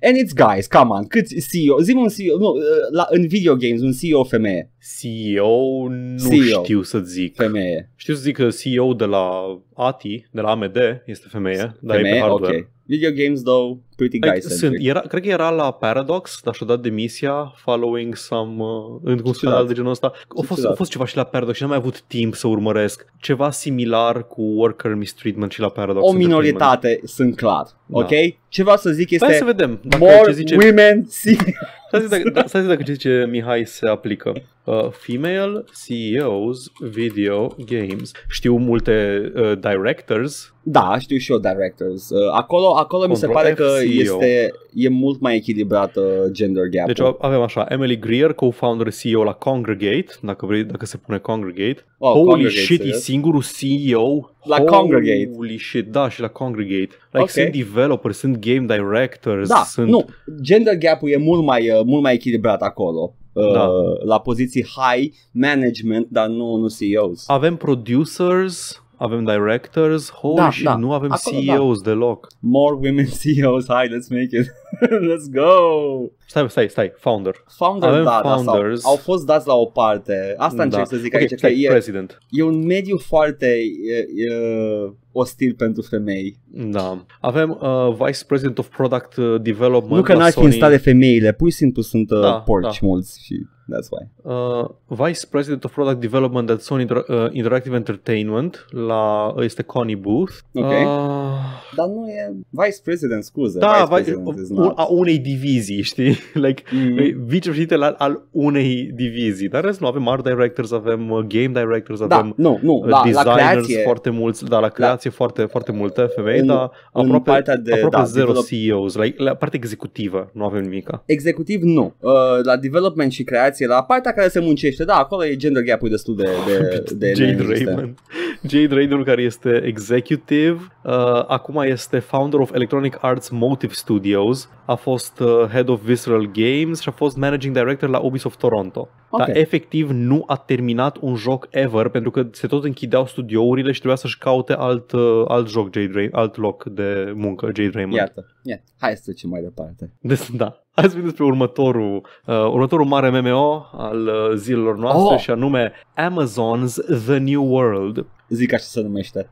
And it's guys, come on, cât CEO, zi un CEO, nu, uh, la, în video games, un CEO femeie. CEO, nu CEO. știu să zic. Femeie. Știu să zic că CEO de la ATI, de la AMD, este femeie, femeie? dar e pe hardware. Okay. Video games, though, pretty guy centric. Sunt, era, cred că era la Paradox, dar și-a dat demisia following some, uh, în cum spune de genul ăsta. A fost, a fost ceva și la Paradox și n-am mai avut timp să urmăresc. Ceva similar cu worker mistreatment și la Paradox. O minoritate, sunt clar. Da. Ok? Ce vreau să zic este... Hai să vedem. Dacă more ce zice... women see... <laughs> Stai să zic dacă ce zice Mihai se aplică uh, female CEOs video games. Știu multe uh, directors. Da, știu și eu directors. Uh, acolo acolo mi se pare F, că CEO. este e mult mai echilibrată uh, gender gap. Deci avem așa, Emily Greer, co-founder CEO la Congregate, dacă vrei, dacă se pune Congregate. Oh, Holy Congregate, shit, serios? e singurul CEO la Holy Congregate. Holy shit, da, și la Congregate. Like okay. sunt developers, sunt game directors, da, sunt... nu, gender gap-ul e mult mai, uh, mult mai echilibrat acolo da. Uh, la poziții high management, dar nu, nu CEOs. Avem producers, avem directors, holy da, și da. nu avem Acolo, CEOs da. deloc. More women CEOs, hai, let's make it. <laughs> let's go! Stai, stai, stai, founder. Founder, avem da, da founders. Da, au fost dați la o parte. Asta da. să zic okay, aici. Stai, că president. e un mediu foarte e, e, ostil pentru femei. Da. Avem uh, Vice President of Product uh, Development Nu că n-ar fi în stare femeile, pui simplu sunt uh, da, porci da. mulți și that's why. Uh, Vice President of Product Development at Sony Inter- uh, Interactive Entertainment la, este Connie Booth. Okay. Uh, Ah. Dar nu e vice president, scuze. Da, vice president va, a unei divizii, știi? <laughs> Like, mm. Mm-hmm. vicepreședintele al, al unei divizii. Dar rest nu avem art directors, avem uh, game directors, da, avem da, nu, nu, uh, da, designers la foarte mulți, dar la creație da. foarte, foarte multe femei, dar aproape, de, aproape da, zero develop... CEOs, la, la partea executivă nu avem nimica. Executiv nu. Uh, la development și creație, la partea care se muncește, da, acolo e gender gap-ul destul de, de, <laughs> de Jade Raymond. Jade Raynor, care este executive, uh, acum este founder of Electronic Arts Motive Studios, a fost uh, head of Visceral Games și a fost managing director la Ubisoft Toronto. Okay. Dar efectiv nu a terminat un joc ever, pentru că se tot închideau studiourile și trebuia să-și caute alt, uh, alt joc, Jade Ray- alt loc de muncă, Jade Raymond. Iată, iată. hai să trecem mai departe. Deci, da, să venit despre următorul, uh, următorul mare MMO al uh, zilelor noastre oh. și anume Amazon's The New World zic așa se numește.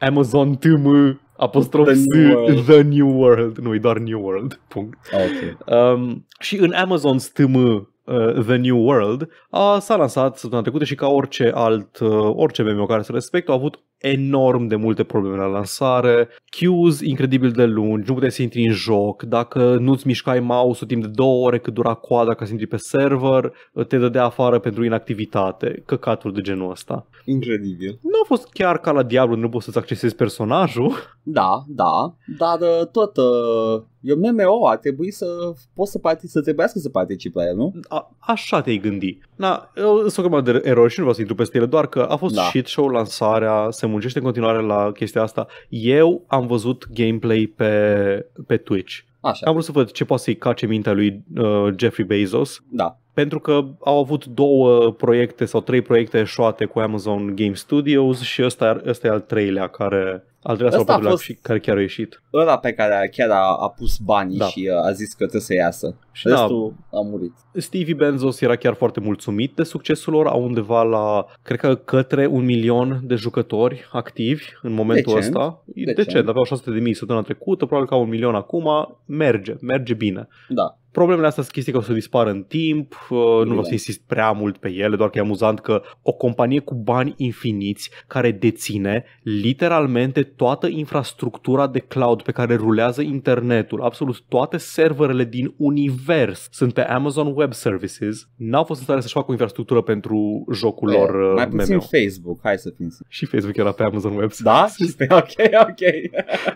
Amazon TM apostrof The New World. The New World. Nu, e doar New World. <laughs> Punct. Ah, okay. Um, și în Amazon TM Uh, The New World a, s-a lansat săptămâna trecută și ca orice alt, uh, orice MMO care se respectă, a avut enorm de multe probleme la lansare, queues incredibil de lungi, nu puteai să intri în joc, dacă nu-ți mișcai mouse-ul timp de două ore cât dura coada ca să intri pe server, te dădea afară pentru inactivitate, căcatul de genul ăsta. Incredibil. Nu a fost chiar ca la Diablo, nu poți să-ți accesezi personajul. Da, da, dar uh, tot uh, e un MMO, a trebui să poți să, partici, să trebuiască să participi la el, nu? A, așa te-ai gândi. Na, sunt o de erori și nu vreau să intru peste ele, doar că a fost da. shit show lansarea, se muncește în continuare la chestia asta. Eu am văzut gameplay pe, pe Twitch. Așa. Am vrut să văd ce poate să-i cace mintea lui uh, Jeffrey Bezos. Da pentru că au avut două proiecte sau trei proiecte eșuate cu Amazon Game Studios și ăsta, ăsta e al treilea care al treilea sau patrulea fost... care chiar a ieșit. Ăla pe care chiar a, a pus banii da. și uh, a zis că trebuie să iasă. Și da. Restul da, a murit. Stevie Benzos era chiar foarte mulțumit de succesul lor, au undeva la, cred că către un milion de jucători activi în momentul Decent. ăsta. Decent. Decent, aveau 600 de mii săptămâna trecută, probabil că au un milion acum, merge, merge bine. Da problemele astea sunt chestii că o să dispară în timp, uh, nu vreau să insist prea mult pe ele, doar că e amuzant că o companie cu bani infiniți care deține literalmente toată infrastructura de cloud pe care rulează internetul, absolut toate serverele din univers sunt pe Amazon Web Services, n-au fost în stare să-și facă o infrastructură pentru jocul păi, lor uh, Mai puțin MMO. Facebook, hai să fim Și Facebook era pe Amazon Web da? Services. Da? <laughs> ok, ok. <laughs>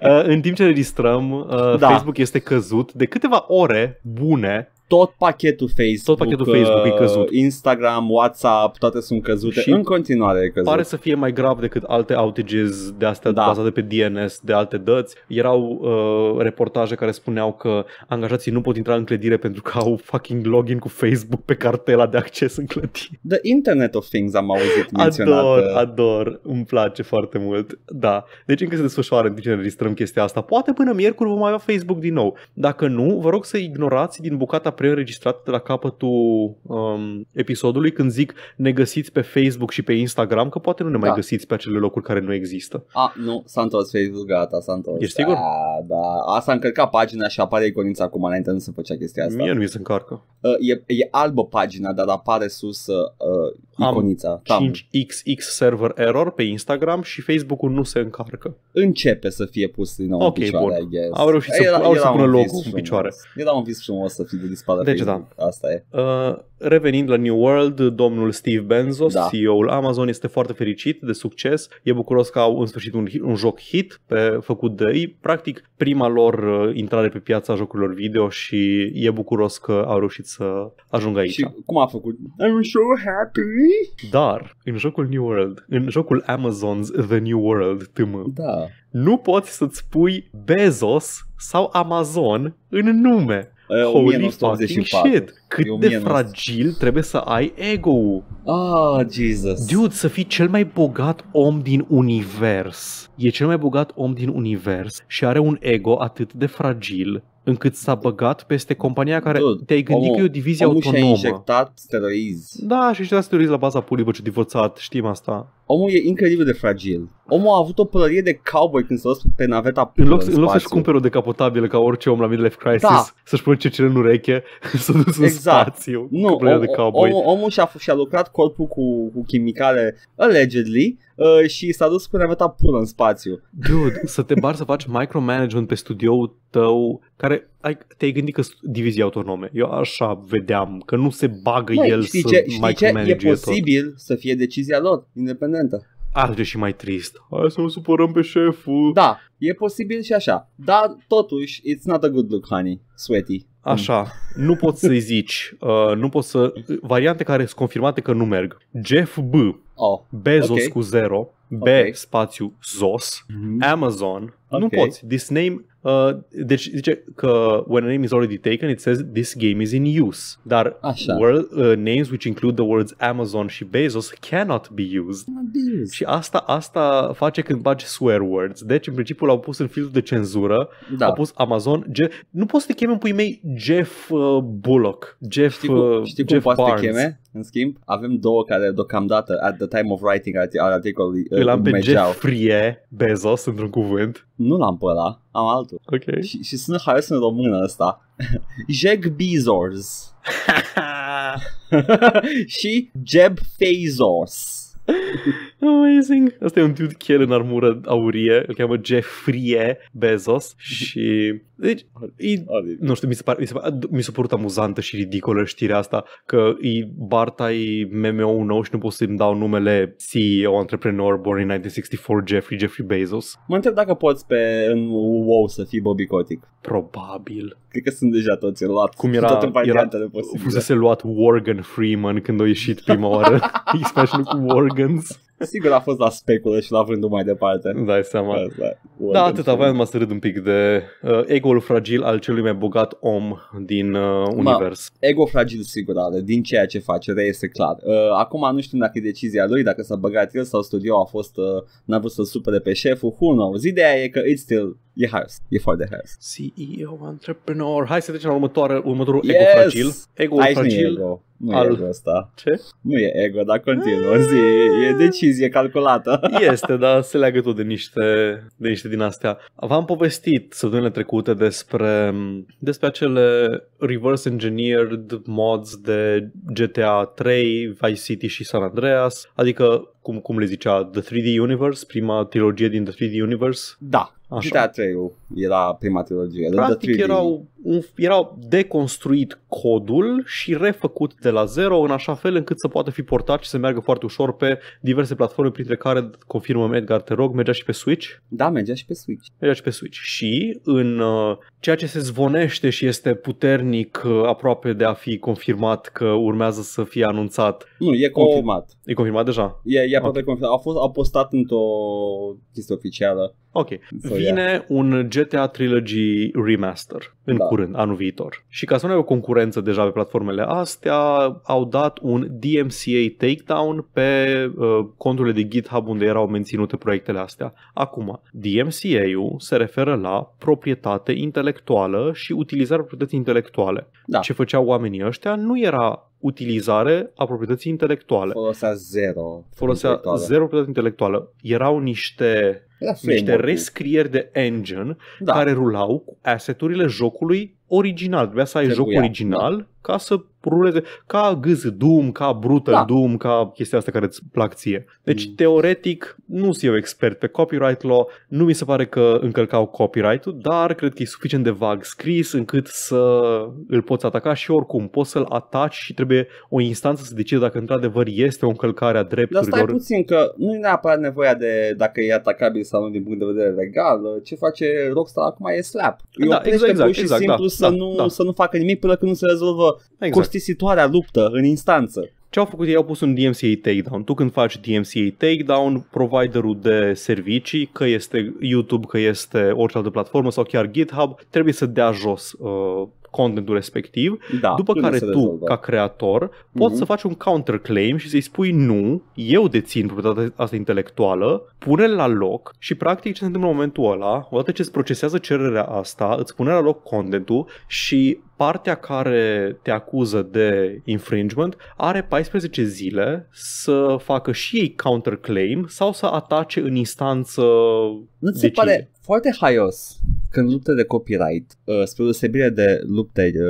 Uh, în timp ce registrăm, uh, da. Facebook este căzut de câteva ore, bune tot pachetul Facebook, tot pachetul Facebook uh, e căzut. Instagram, WhatsApp, toate sunt căzute. Și în continuare e căzut. Pare să fie mai grav decât alte outages de astea da. bazate pe DNS de alte dăți. Erau uh, reportaje care spuneau că angajații nu pot intra în clădire pentru că au fucking login cu Facebook pe cartela de acces în clădire. The Internet of Things am auzit menționată. Ador, ador, îmi place foarte mult. Da. Deci încă se desfășoară în timp ce registrăm chestia asta. Poate până miercuri vom avea Facebook din nou. Dacă nu, vă rog să ignorați din bucata preînregistrate de la capătul um, episodului când zic ne găsiți pe Facebook și pe Instagram, că poate nu ne da. mai găsiți pe acele locuri care nu există. A, nu, s-a întors Facebook, gata, s-a întors. Ești sigur? Da, da. Asta a încărcat pagina și apare iconița acum, înainte nu se făcea chestia asta. Mie nu mi se încarcă. Uh, e, e albă pagina, dar apare sus uh, iconița. Am da. 5XX server error pe Instagram și Facebook-ul nu se încarcă. Începe să fie pus din nou okay, în picioare, bun. I guess. Au reușit să, era, au era să pună locul în picioare. Era un vis frumos să fie de spada deci, da. Asta e. Uh, revenind la New World, domnul Steve Benzos, da. CEO-ul Amazon, este foarte fericit de succes. E bucuros că au în sfârșit un, un joc hit pe, făcut de ei. Practic, prima lor uh, intrare pe piața jocurilor video și e bucuros că au reușit să ajungă aici. Și cum a făcut? I'm so happy! Dar, în jocul New World, în jocul Amazon's The New World, tm, da. nu poți să-ți pui Bezos sau Amazon în nume. Holy 1984. fucking shit! Cât de fragil trebuie să ai ego-ul. Ah, Jesus. Dude, să fii cel mai bogat om din univers. E cel mai bogat om din univers și are un ego atât de fragil încât s-a băgat peste compania care Dude, te-ai gândit omul, că e o divizie omul autonomă. Omul și-a injectat steroizi. Da, și-a injectat steroizi la baza pulii, bă, ce divorțat, știm asta. Omul e incredibil de fragil. Omul a avut o pălărie de cowboy când s-a pe naveta în loc, în, în loc să-și cumpere o decapotabilă ca orice om la Midlife da. Crisis, da. să-și pune cecile în ureche, <laughs> să duci exact. în spațiu nu, cu o, de cowboy. Omul, omul și-a, și-a lucrat corpul cu, cu chimicale, allegedly, uh, și s-a dus cu naveta pură în spațiu. Dude, să te bari să faci micromanagement pe studioul tău, care ai, te-ai gândit că divizii autonome. Eu așa vedeam, că nu se bagă Măi, el știi să ce, știi ce? E posibil tot. să fie decizia lor, independentă arde și mai trist. Hai să o supărăm pe șeful. Da, e posibil și așa. Dar totuși, it's not a good look, honey. Sweaty. Mm. Așa, nu poți să-i zici, uh, nu poți să... Variante care sunt confirmate că nu merg. Jeff B. Oh, Bezos okay. cu zero. B okay. spațiu Zos. Mm-hmm. Amazon. Okay. Nu poți. This name, uh, deci zice că when a name is already taken, it says this game is in use. Dar Așa. uh, names which include the words Amazon și Bezos cannot be used. be used. Și asta, asta face când bagi swear words. Deci în principiu l-au pus în filtrul de cenzură, da. au pus Amazon, Jeff, nu poți să te chemi în pui mei Jeff uh, Bullock, Jeff Știi, cu, uh, știi Jeff cum poți să te cheme? În schimb, avem două care deocamdată, at the time of writing al articolului, Îl am uh, pe Jeff Frie Bezos, într-un cuvânt nu l-am pe ăla, am altul. Ok. Și, și sună haios în română ăsta. <laughs> Jeg Bezos. <laughs> și Jeb Bezos. Amazing! Asta e un dude chel în armură aurie, îl cheamă Jeffrey Bezos și deci, e, adică- adică- nu știu, mi se, pare, mi, se mi părut amuzantă și ridicolă știrea asta că e Barta e mmo nou și nu pot să-mi dau numele CEO, entrepreneur, born in 1964, Jeffrey, Jeffrey Bezos. Mă întreb dacă poți pe în WoW să fii Bobby Kotick. Probabil. Cred că sunt deja toți luat. Cum era, toate variantele posibile. Fusese luat Worgen Freeman când a ieșit prima oară. <laughs> Expansionul cu Worgens. Sigur a fost la speculă și la vândul mai departe. Dai seama. Da, da atât aveam să râd un pic de uh, ego egoul fragil al celui mai bogat om din uh, univers. Ma, ego fragil sigur are, da, din ceea ce face, este clar. Uh, acum nu știu dacă e decizia lui, dacă s-a băgat el sau studio a fost, uh, n-a vrut să supere pe șeful, who knows. Ideea e că it's still E Hearst. E foarte Hearst. CEO, entrepreneur, Hai să trecem la următoare, următorul yes! ego fragil. Ego Aici fragil. Nu e ego. Nu al... e ego asta. Ce? Nu e ego, dar continuă. Zi, e ah! decizie calculată. <laughs> Este, dar se leagă tot de niște, de niște din astea. V-am povestit săptămânile trecute despre, despre acele reverse engineered mods de GTA 3, Vice City și San Andreas. Adică cum, cum le zicea, The 3D Universe, prima trilogie din The 3D Universe? Da, Așa. GTA 3 era prima trilogie. Practic The 3D. erau era deconstruit codul și refăcut de la zero în așa fel încât să poată fi portat și să meargă foarte ușor pe diverse platforme, printre care, confirmă Edgar, te rog, mergea și pe Switch? Da, mergea și pe Switch. Mergea și pe Switch. Și în uh, ceea ce se zvonește și este puternic uh, aproape de a fi confirmat că urmează să fie anunțat. Nu, e confirmat. O... E confirmat deja? E, e aproape okay. confirmat. A fost a postat într-o chestie oficială Ok. So, Vine yeah. un GTA Trilogy Remaster în da. curând, anul viitor. Și ca să nu ai o concurență deja pe platformele astea, au dat un DMCA takedown pe uh, conturile de GitHub unde erau menținute proiectele astea. Acum, DMCA-ul se referă la proprietate intelectuală și utilizarea proprietății intelectuale. Da. Ce făceau oamenii ăștia nu era utilizare a proprietății intelectuale. Folosea zero. Folosea intelectuală. zero proprietate intelectuală. Erau niște, niște rescrieri de engine da. care rulau cu asseturile jocului original. Trebuia să ai Trebuia. joc original da. ca să ruleze ca gâz Doom, ca Brutal da. Doom, ca chestia asta care îți plac ție. Deci, mm. teoretic, nu sunt eu expert pe copyright law, nu mi se pare că încălcau copyright-ul, dar cred că e suficient de vag scris încât să îl poți ataca și oricum poți să-l ataci și trebuie o instanță să decide dacă într-adevăr este o încălcare a drepturilor. Dar stai puțin că nu e neapărat nevoia de dacă e atacabil sau nu din punct de vedere legal. Ce face Rockstar acum e slap. Da, eu da, exact, exact, și exact, simplu da, să, da, nu, da. să nu facă nimic până când nu se rezolvă exact situarea luptă în instanță. Ce au făcut ei? Au pus un DMCA takedown. Tu când faci DMCA takedown, providerul de servicii, că este YouTube, că este orice altă platformă sau chiar GitHub, trebuie să dea jos uh, contentul respectiv, da, după care tu, ca creator, poți uh-huh. să faci un counterclaim și să-i spui nu, eu dețin proprietatea asta intelectuală, pune-l la loc și practic ce se întâmplă în momentul ăla, odată ce îți procesează cererea asta, îți pune la loc contentul și partea care te acuză de infringement are 14 zile să facă și ei counterclaim sau să atace în instanță nu ți se pare foarte haios când lupte de copyright, uh, spre deosebire de lupte, uh,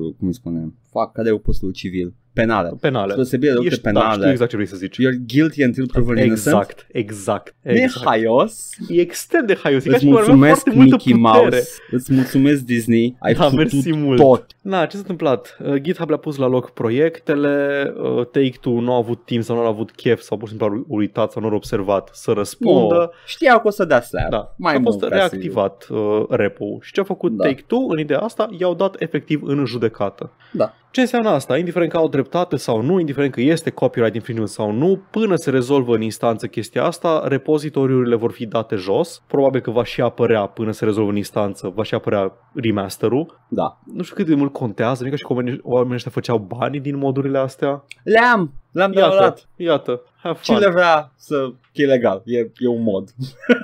uh cum îi spunem, fac care eu opusul civil, penale. penală. Penală. Deosebire de ești, penală. Da, știu exact ce vrei să zici. You're guilty until proven exact, innocent. Exact, exact. E exact. haios. E extrem de haios. Îți mulțumesc Mickey Mouse. Îți mulțumesc Disney. Ai da, mersi mult. tot. Na, ce s-a întâmplat? Uh, GitHub le-a pus la loc proiectele, uh, Take-Two nu a avut timp sau nu a avut chef sau pur și simplu a uitat sau nu a observat să răspundă. Nu, oh, știa că o să dea slab. Da. Mai a fost reactivat uh, repo Și ce a făcut da. Take-Two în ideea asta? I-au dat efectiv în judecată. Da. Ce înseamnă asta? Indiferent că au dreptate sau nu, indiferent că este copyright infringement sau nu, până se rezolvă în instanță chestia asta, repozitoriurile vor fi date jos. Probabil că va și apărea până se rezolvă în instanță, va și apărea remasterul. Da. Nu știu cât de mult contează, nu adică ca și cum oamenii ăștia făceau banii din modurile astea. Le-am! L-am downloadat. Iată, iată. Have fun. Cine vrea să... e legal, e, e un mod.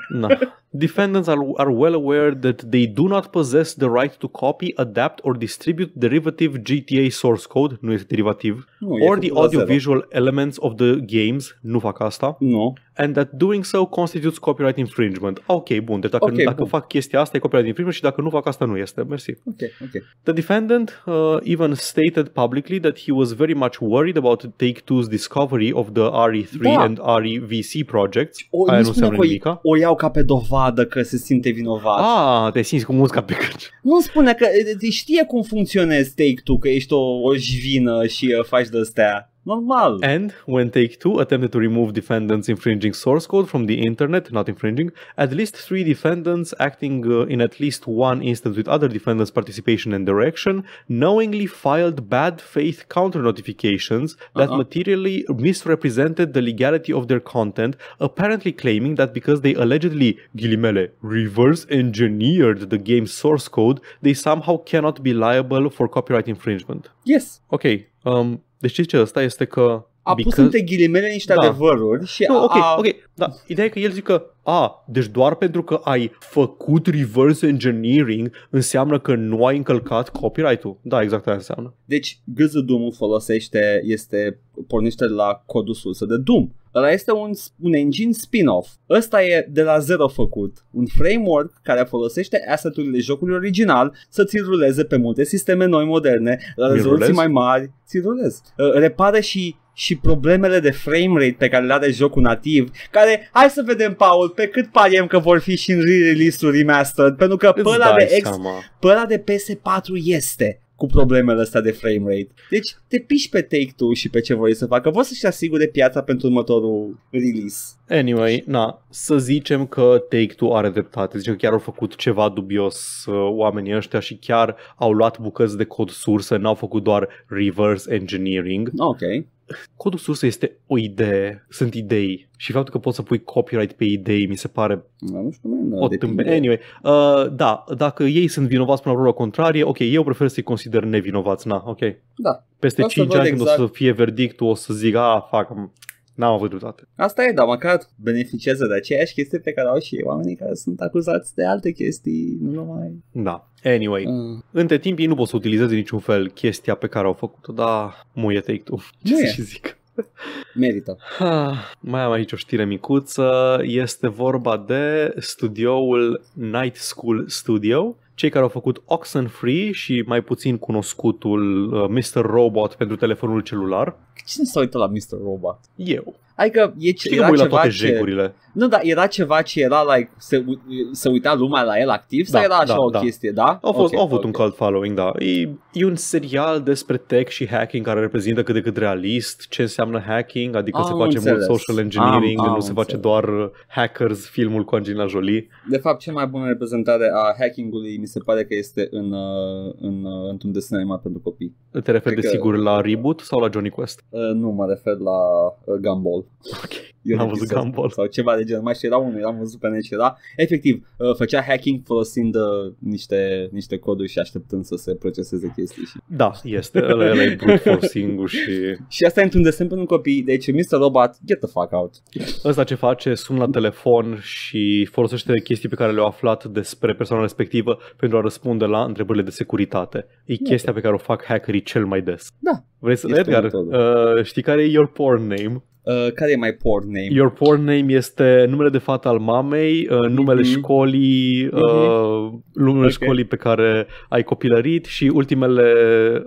Na. <laughs> defendants are, are well aware that they do not possess the right to copy, adapt, or distribute derivative GTA source code, nu este derivativ, nu, or the audiovisual elements of the games, nu fac asta. no. and that doing so constitutes copyright infringement. Ok, bun, deci dacă, okay, dacă bun. fac chestia asta e copyright infringement și dacă nu fac asta nu este. Mersi. Okay, okay. The defendant uh, even stated publicly that he was very much worried about Take-Two's discovery of the RE3 da. and REVC projects. O, Aia nu spune că nimica. o iau ca pe dovadă că se simte vinovat. Ah, te simți cum musca pe cărci. Nu spune că știe cum funcționezi Take-Two, că ești o, o jivină și uh, faci de astea. Normal. And when Take Two attempted to remove defendants infringing source code from the internet, not infringing, at least three defendants acting uh, in at least one instance with other defendants' participation and direction knowingly filed bad faith counter notifications that uh materially misrepresented the legality of their content, apparently claiming that because they allegedly, Guillemele, reverse engineered the game's source code, they somehow cannot be liable for copyright infringement. Yes. Okay, um, Deci ce ăsta este că a because... pus între ghilimele niște da. adevăruri și nu, no, okay, a... ok, da. Ideea e că el zice că, a, deci doar pentru că ai făcut reverse engineering înseamnă că nu ai încălcat copyright-ul. Da, exact asta înseamnă. Deci gâzădumul folosește, este pornește de la codul sursă de Doom. Ăla este un, un engine spin-off. Ăsta e de la zero făcut. Un framework care folosește asset-urile jocului original să ți ruleze pe multe sisteme noi moderne, la rezoluții mai mari. Ți rulez. Uh, ă, repară și și problemele de frame rate pe care le are jocul nativ, care, hai să vedem, Paul, pe cât pariem că vor fi și în re-release-ul remastered, pentru că păla de, ex- de PS4 este cu problemele astea de frame rate. Deci te piși pe Take-Two și pe ce voi să facă. Vor să-și asigure piața pentru următorul release. Anyway, na, să zicem că Take-Two are dreptate. Zicem că chiar au făcut ceva dubios uh, oamenii ăștia și chiar au luat bucăți de cod sursă, n-au făcut doar reverse engineering. Ok codul sus este o idee, sunt idei și faptul că poți să pui copyright pe idei mi se pare da, nu știu, nu, o tâmpenie. Anyway, uh, da, dacă ei sunt vinovați până la urmă contrarie, ok, eu prefer să-i consider nevinovați, na, ok. Da. Peste 5 ani exact. când o să exact. fie verdictul, o să zic, a, ah, fac, N-am avut dreptate. Asta e, dar măcar beneficiază de aceeași chestie pe care au și oamenii care sunt acuzați de alte chestii, nu numai... Da. Anyway, mm. între timp ei nu pot să utilizeze niciun fel chestia pe care au făcut-o, dar muie take tu. <laughs> Ce să zic? Merită. Ha, ah, mai am aici o știre micuță. Este vorba de studioul Night School Studio, cei care au făcut Oxenfree și mai puțin cunoscutul uh, Mr. Robot pentru telefonul celular. Cine s-a uitat la Mr. Robot? Eu. Adică e ce, era ceva la toate ce... jegurile. Nu, dar era ceva ce era like, se, se uita lumea la el activ da, sau era așa da, o da. chestie, da? A fost, okay, au avut okay. un cult following, da. E, e un serial despre tech și hacking care reprezintă cât de cât realist ce înseamnă hacking, adică am se face înțeles. mult social engineering, am, am nu se înțeles. face doar hackers filmul cu Angelina Jolie. De fapt, cea mai bună reprezentare a hackingului mi se pare că este în, uh, în, în uh, într-un desen animat pentru copii. Te referi de că... sigur la Reboot sau la Johnny Quest? Uh, nu, mă refer la uh, Gumball. Ok. Eu am văzut Gumball. Sau ceva de genul. Mai știu, era unul, am văzut pe net și era. Efectiv, uh, făcea hacking folosind uh, niște, niște coduri și așteptând să se proceseze chestii. Și... Da, este. Ăla e brute forcing și... <laughs> și asta e într-un desen pentru copii. Deci, Mr. Robot, get the fuck out. Ăsta ce face, sun la telefon și folosește chestii pe care le-au aflat despre persoana respectivă pentru a răspunde la întrebările de securitate. E chestia okay. pe care o fac hackerii cel mai des. Da. Vrei să, este Edgar, Uh, știi care e your porn name? Uh, care e mai porn name? Your porn name este numele de fată al mamei, uh, numele mm-hmm. școlii, mhm. uh, mm-hmm. numele okay. școlii pe care ai copilărit și ultimele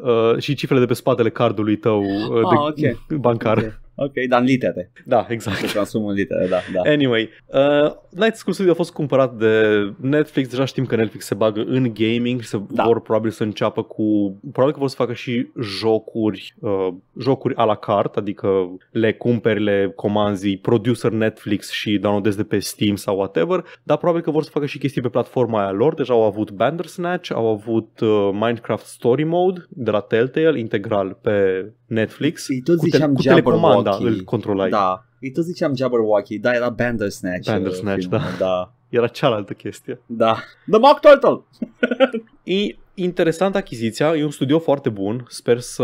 uh, și cifrele de pe spatele cardului tău uh, ah, de okay. bancar. Okay. Ok, dar în litere. Da, exact. Se transformă în litere, da. da. Anyway, uh, Night School Studio a fost cumpărat de Netflix. Deja știm că Netflix se bagă în gaming și se da. vor probabil să înceapă cu... Probabil că vor să facă și jocuri, uh, jocuri a la carte, adică le cumperi, le comanzi producer Netflix și downloadezi de pe Steam sau whatever, dar probabil că vor să facă și chestii pe platforma aia lor. Deja au avut Bandersnatch, au avut uh, Minecraft Story Mode de la Telltale, integral pe Netflix îi tot ziceam cu, te- cu telecomanda îl controlai. Da, îi tot ziceam Jabberwocky, da, era Bandersnatch. Uh, Bandersnatch, da. da. Era cealaltă chestie. Da. The Mock Turtle! <laughs> e interesant achiziția, e un studio foarte bun, sper să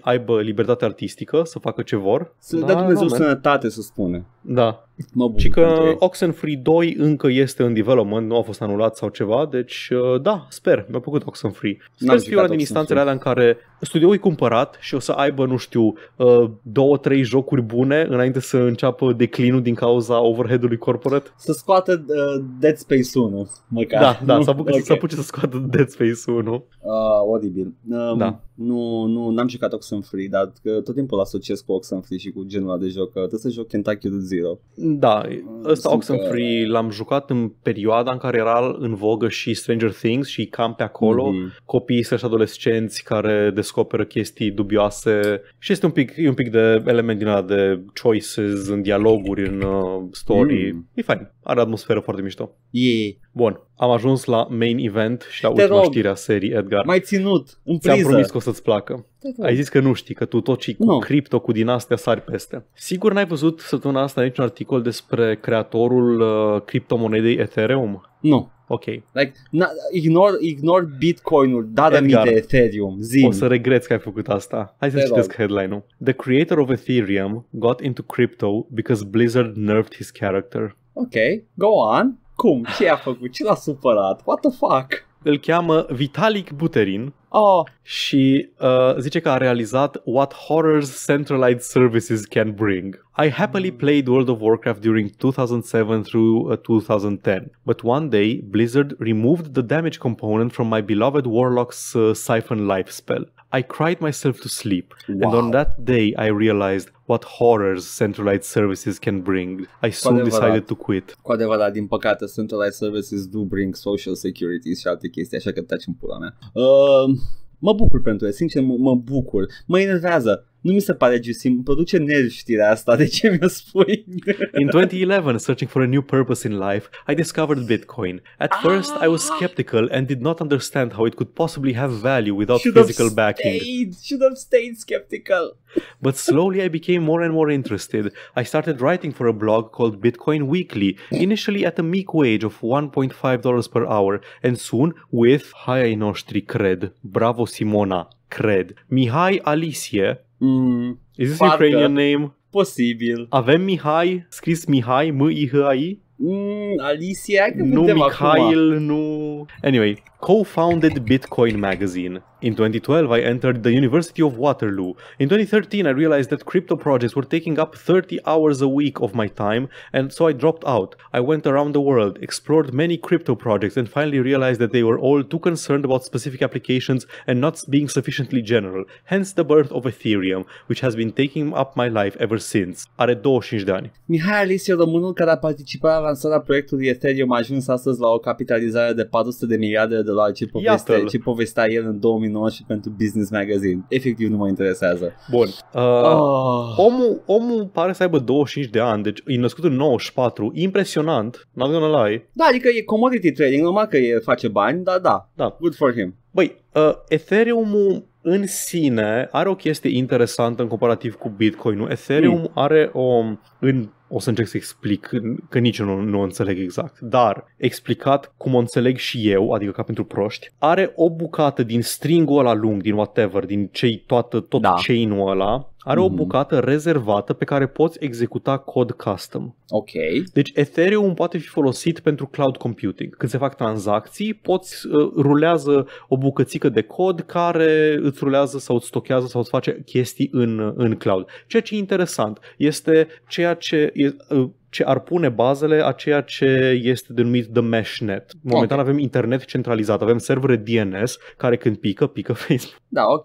aibă libertate artistică, să facă ce vor. Să da, dea Dumnezeu sănătate, să spune. Da. Mă bucur. Și că Oxenfree 2 încă este în development, nu a fost anulat sau ceva, deci uh, da, sper, mi-a plăcut Oxenfree. Sper să fie una din instanțele alea în care studioul e cumpărat și o să aibă, nu știu, uh, două, trei jocuri bune înainte să înceapă declinul din cauza overhead-ului corporate. Să scoată uh, Dead Space 1, măcar. Da, da, să apuce, okay. să apuce să scoată Dead Space 1. Uh, ah, oribil. Um, da. Nu, nu, n-am jucat Oxenfree, dar că uh, tot timpul asociez cu Oxenfree și cu genul de joc. Trebuie să joc Kentucky Zero. Da, ăsta Oxenfree că... l-am jucat în perioada în care era în vogă și Stranger Things și cam pe acolo mm-hmm. copiii slash adolescenți care descoperă chestii dubioase și este un pic, e un pic de element din ăla de choices în dialoguri, în uh, story. Mm. E fain. Are atmosferă foarte mișto. Ei. Bun, am ajuns la main event și la Te ultima rog. știre a serii, Edgar. Mai ținut, un priză. Ți-am promis că o să-ți placă. Ai zis că nu știi, că tu tot ce cu no. cripto, cu dinastia sari peste. Sigur n-ai văzut săptămâna asta niciun articol despre creatorul uh, criptomonedei Ethereum? Nu. Ok. Like, na, ignore, ignore Bitcoin-ul, da de de Ethereum, zi O să regreți că ai făcut asta. Hai să citesc headline-ul. The creator of Ethereum got into crypto because Blizzard nerfed his character ok, go on. Cum? Ce a făcut? Ce l-a supărat? What the fuck? Îl cheamă Vitalik Buterin oh. și uh, zice că a realizat What Horrors Centralized Services Can Bring. I happily hmm. played World of Warcraft during 2007 through 2010, uh, but one day Blizzard removed the damage component from my beloved Warlock's uh, Siphon Life spell. I cried myself to sleep. Wow. And on that day, I realized what horrors centralized services can bring. I soon decided to quit. Cu adevărat, din păcate, centralized services do bring social security și alte chestii, așa că taci în pula mea. Uh, mă bucur pentru el, sincer, mă, mă bucur. Mă enervează nu mi se pare juicy, îmi produce nervi știrea asta, de ce mi-o spui? <laughs> in 2011, searching for a new purpose in life, I discovered Bitcoin. At ah! first, I was ah! skeptical and did not understand how it could possibly have value without should physical have backing. Stayed, should have stayed skeptical. but slowly, I became more and more interested. I started writing for a blog called Bitcoin Weekly, initially at a meek wage of $1.5 per hour, and soon with Hai noștri cred, bravo Simona, cred, Mihai Alisie, Mm, Is this Parcă. Ukrainian name? Posibil. Avem Mihai, scris Mihai, M-I-H-I? Mm, Alicia, că nu Mihail, acum. nu... Anyway, co-founded Bitcoin magazine. In 2012, I entered the University of Waterloo. In 2013, I realized that crypto projects were taking up 30 hours a week of my time, and so I dropped out. I went around the world, explored many crypto projects, and finally realized that they were all too concerned about specific applications and not being sufficiently general, hence the birth of Ethereum, which has been taking up my life ever since. Are 25 de ani. Mihai Alice, românul care a participat la la proiectului Ethereum, a ajuns astăzi la o capitalizare de 400 de miliarde de la ce, poveste, ce povestea el în 2009 și pentru Business Magazine. Efectiv nu mă interesează. Bun. Uh, oh. omul, omul pare să aibă 25 de ani, deci e născut în 94. Impresionant, not gonna lie. Da, adică e commodity trading, numai că e face bani, dar da, da. good for him. Băi, uh, Ethereum-ul în sine are o chestie interesantă în comparativ cu Bitcoin-ul. Ethereum mm. are o, în o să încerc să explic, că nici eu nu, nu înțeleg exact, dar explicat cum o înțeleg și eu, adică ca pentru proști, are o bucată din stringul ăla lung, din whatever, din cei, toată, tot da. chain-ul ăla, are mm-hmm. o mhm. bucată rezervată pe care poți executa cod custom. Ok. Deci Ethereum poate fi folosit pentru cloud computing. Când se fac tranzacții, poți uh, rulează o bucățică de cod care îți rulează sau îți stochează sau îți face chestii în, în cloud. Ceea ce e interesant este ceea ce e, uh, ce ar pune bazele a ceea ce este denumit The Meshnet. Momentan okay. avem internet centralizat, avem servere DNS care când pică, pică <laughs> Facebook. Da, ok.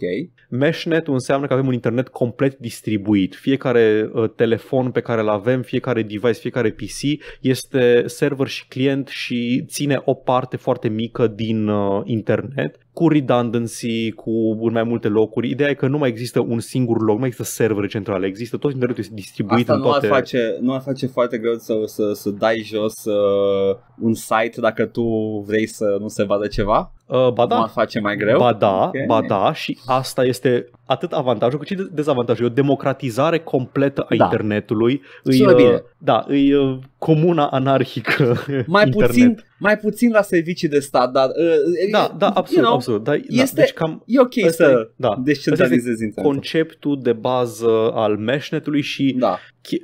Meshnet înseamnă că avem un internet complet distribuit. Fiecare uh, telefon pe care îl avem, fiecare device, fiecare PC este server și client și ține o parte foarte mică din uh, internet cu redundancy, cu mai multe locuri. Ideea e că nu mai există un singur loc, nu mai există servere centrale, există tot internetul este distribuit Asta în toate... nu face, nu ar face foarte greu să, să, să dai jos uh, un site dacă tu vrei să nu se vadă ceva? Uh, ba da. Mă face mai greu? Ba da, okay. ba da și asta este atât avantajul cât și dezavantajul. E o democratizare completă a da. internetului. îi, bine. Uh, da, îi uh, comuna anarhică <laughs> mai internet. puțin, mai puțin la servicii de stat, dar... Uh, da, da, absolut, you know, absolut. Da, este, da, deci cam, e ok să da, descentralizezi internetul. conceptul de bază al meshnetului și da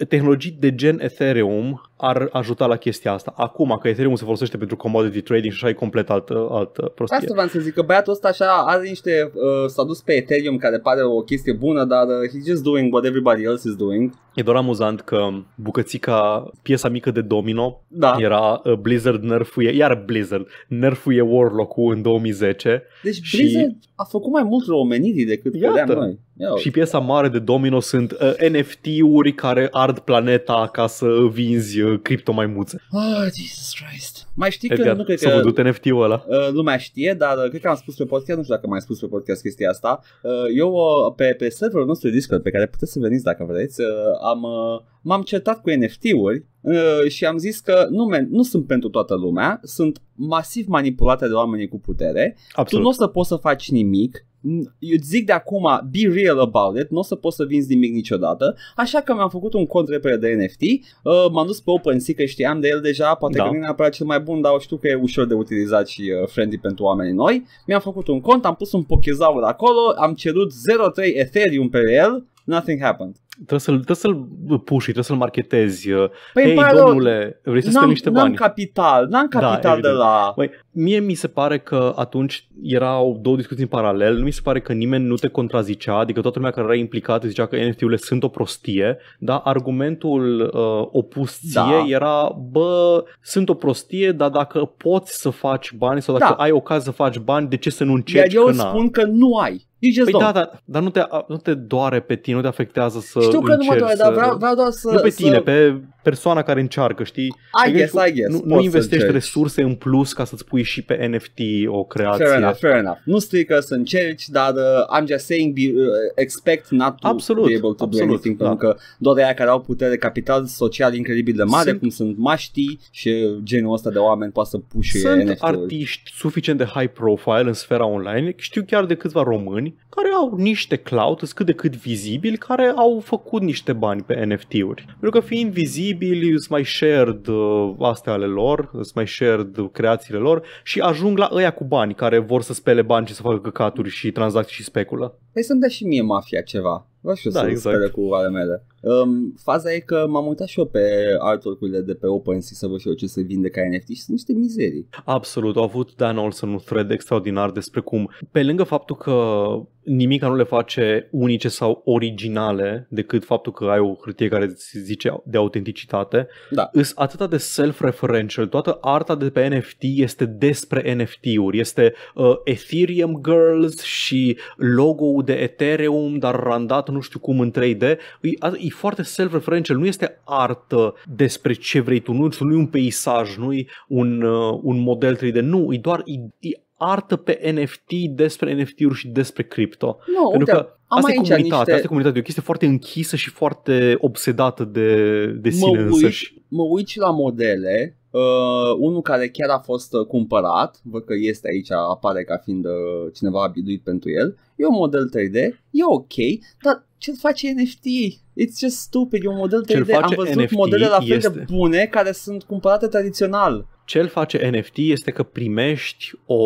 tehnologii de gen Ethereum ar ajuta la chestia asta. Acum că Ethereum se folosește pentru commodity trading și așa e complet altă, altă prostie. Asta v-am să zic, că băiatul ăsta așa are niște, uh, s-a dus pe Ethereum care pare o chestie bună, dar uh, he's just doing what everybody else is doing. E doar amuzant că bucățica, piesa mică de domino da. era uh, Blizzard nerfuie, iar Blizzard nerfuie Warlock-ul în 2010. Deci și... Blizzard a făcut mai mult rău omenirii decât Iată. credeam noi și piesa mare de domino sunt uh, NFT-uri care ard planeta ca să vinzi uh, multe. Oh, ah, Jesus Christ. Mai știi Edgar, că nu cred că... S-a văzut NFT-ul ăla. Uh, lumea știe, dar uh, cred că am spus pe podcast, nu știu dacă mai spus pe podcast chestia asta. Uh, eu uh, pe, pe serverul nostru Discord, pe care puteți să veniți dacă vreți, uh, am... Uh, m-am certat cu NFT-uri uh, și am zis că nu, nu sunt pentru toată lumea, sunt masiv manipulate de oamenii cu putere. Absolut. Tu nu o să poți să faci nimic. Eu zic de acum, be real about it, nu o să poți să vinzi nimic niciodată, așa că mi-am făcut un cont repede de NFT, uh, m-am dus pe OpenSea că știam de el deja, poate da. că nu e neapărat cel mai bun, dar știu că e ușor de utilizat și uh, friendly pentru oamenii noi. Mi-am făcut un cont, am pus un pochezaur acolo, am cerut 0.3 Ethereum pe el Nothing happened. Trebuie să-l, trebuie să-l puși, trebuie să-l marketezi. Uh, păi Hei, domnule, vrei să strângi niște bani? N-am capital, n-am da, capital da, de la... Băi, mie mi se pare că atunci erau două discuții în paralel, nu mi se pare că nimeni nu te contrazicea, adică toată lumea care era implicată zicea că NFT-urile sunt o prostie, dar argumentul uh, opus da. ție da. era, bă, sunt o prostie, dar dacă poți să faci bani sau dacă da. ai ocazia să faci bani, de ce să nu încerci? Iar eu că spun că nu ai. Nici păi da, da, dar nu te, nu te doare pe tine, nu te afectează să Știu că nu mă doare, să... dar vreau, vreau doar să... Nu pe tine, să... pe persoana care încearcă, știi? I guess, I guess. Nu, nu investești resurse în plus ca să-ți pui și pe NFT o creație. Fair enough, fair enough. Nu strică să încerci, dar uh, I'm just saying, be, uh, expect not to absolut, be able to absolut, do anything, da. pentru că doar aia care au putere, capital social incredibil de mare, sunt, cum sunt maștii și uh, genul ăsta de oameni poate să pușuie Sunt NFT-uri. artiști suficient de high profile în sfera online, știu chiar de câțiva români români care au niște clout, cât de cât vizibili, care au făcut niște bani pe NFT-uri. Pentru că fiind vizibili, îți mai shared uh, astea ale lor, îți mai shared creațiile lor și ajung la ăia cu bani care vor să spele bani și să facă căcaturi și tranzacții și speculă hai păi să-mi dea și mie mafia ceva. Vă știu da, să exact. cu ale mele. Um, faza e că m-am uitat și eu pe artwork-urile de pe OpenSea să văd și eu ce se vinde ca NFT și sunt niște mizerii. Absolut, au avut Dan Olson un thread extraordinar despre cum, pe lângă faptul că nimic nu le face unice sau originale decât faptul că ai o hârtie care se zice de autenticitate. Da. Îs atâta de self-referential, toată arta de pe NFT este despre NFT-uri, este uh, Ethereum Girls și logo-ul de Ethereum, dar randat nu știu cum în 3D. E, e foarte self-referential, nu este artă despre ce vrei tu, nu, nu e un peisaj, nu e un, uh, un model 3D, nu, e doar e, e artă pe NFT despre NFT-uri și despre cripto. No, Pentru uite, că am asta, e comunitate, niște... asta e comunitate, e o chestie foarte închisă și foarte obsedată de, de sine mă însăși. Uit, mă uit și la modele, uh, unul care chiar a fost uh, cumpărat, văd că este aici, apare ca fiind uh, cineva abiduit pentru el, e un model 3D, e ok, dar ce face NFT? It's just stupid, e un model 3D. Am văzut NFT modele la fel este... de bune care sunt cumpărate tradițional ce îl face NFT este că primești o,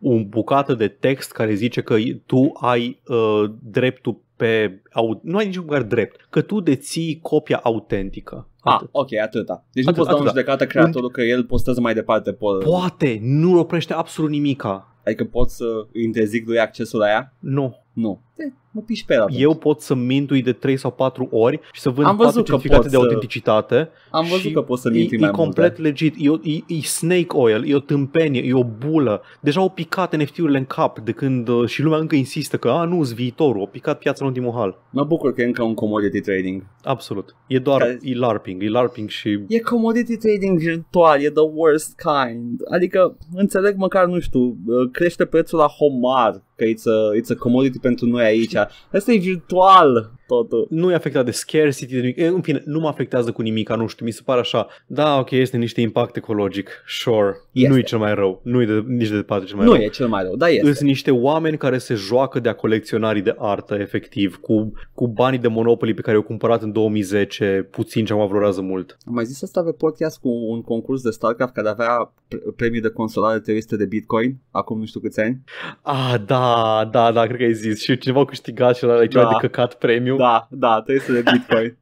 o bucată de text care zice că tu ai uh, dreptul pe... Au, nu ai niciun drept, că tu deții copia autentică. Ah, ok, atâta. Deci atâta, nu poți da un judecată creatorul că el postează mai departe. Po- Poate, nu oprește absolut nimica. Adică poți să interzic lui accesul la ea? Nu. Nu. Te, mă piși pe Eu pot să mintui de 3 sau 4 ori și să vând Am văzut că certificate de autenticitate. Am văzut că poți să mintui e, mai e complet multe. legit. E, e, e, snake oil, e o tâmpenie, e o bulă. Deja au picat NFT-urile în cap de când uh, și lumea încă insistă că a, nu, ți viitorul, au picat piața în ultimul hal. Mă bucur că e încă un commodity trading. Absolut. E doar, Care... e LARPing, e LARPing și... E commodity trading virtual, e the worst kind. Adică, înțeleg măcar, nu știu, uh, crește prețul la homar, că it's a, it's a commodity pentru noi aici. Asta e virtual toată. Nu e afectat de scarcity, de nimic. În fine, nu mă afectează cu nimic, nu știu, mi se pare așa. Da, ok, este niște impact ecologic, sure. Este. Nu e cel mai rău, nu e de, nici de departe cel mai nu rău. Nu e cel mai rău, da, este. Sunt niște oameni care se joacă de-a colecționarii de artă, efectiv, cu, cu banii de Monopoly pe care i-au cumpărat în 2010, puțin ce acum valorează mult. Am mai zis asta pe podcast cu un concurs de StarCraft care avea premiul de consolare 300 de Bitcoin, acum nu știu câți ani. Ah, da, da, da, cred că ai zis. Și cineva a câștigat și la ceva da. de căcat premiu știu. Da, da, 300 <laughs> de bitcoin.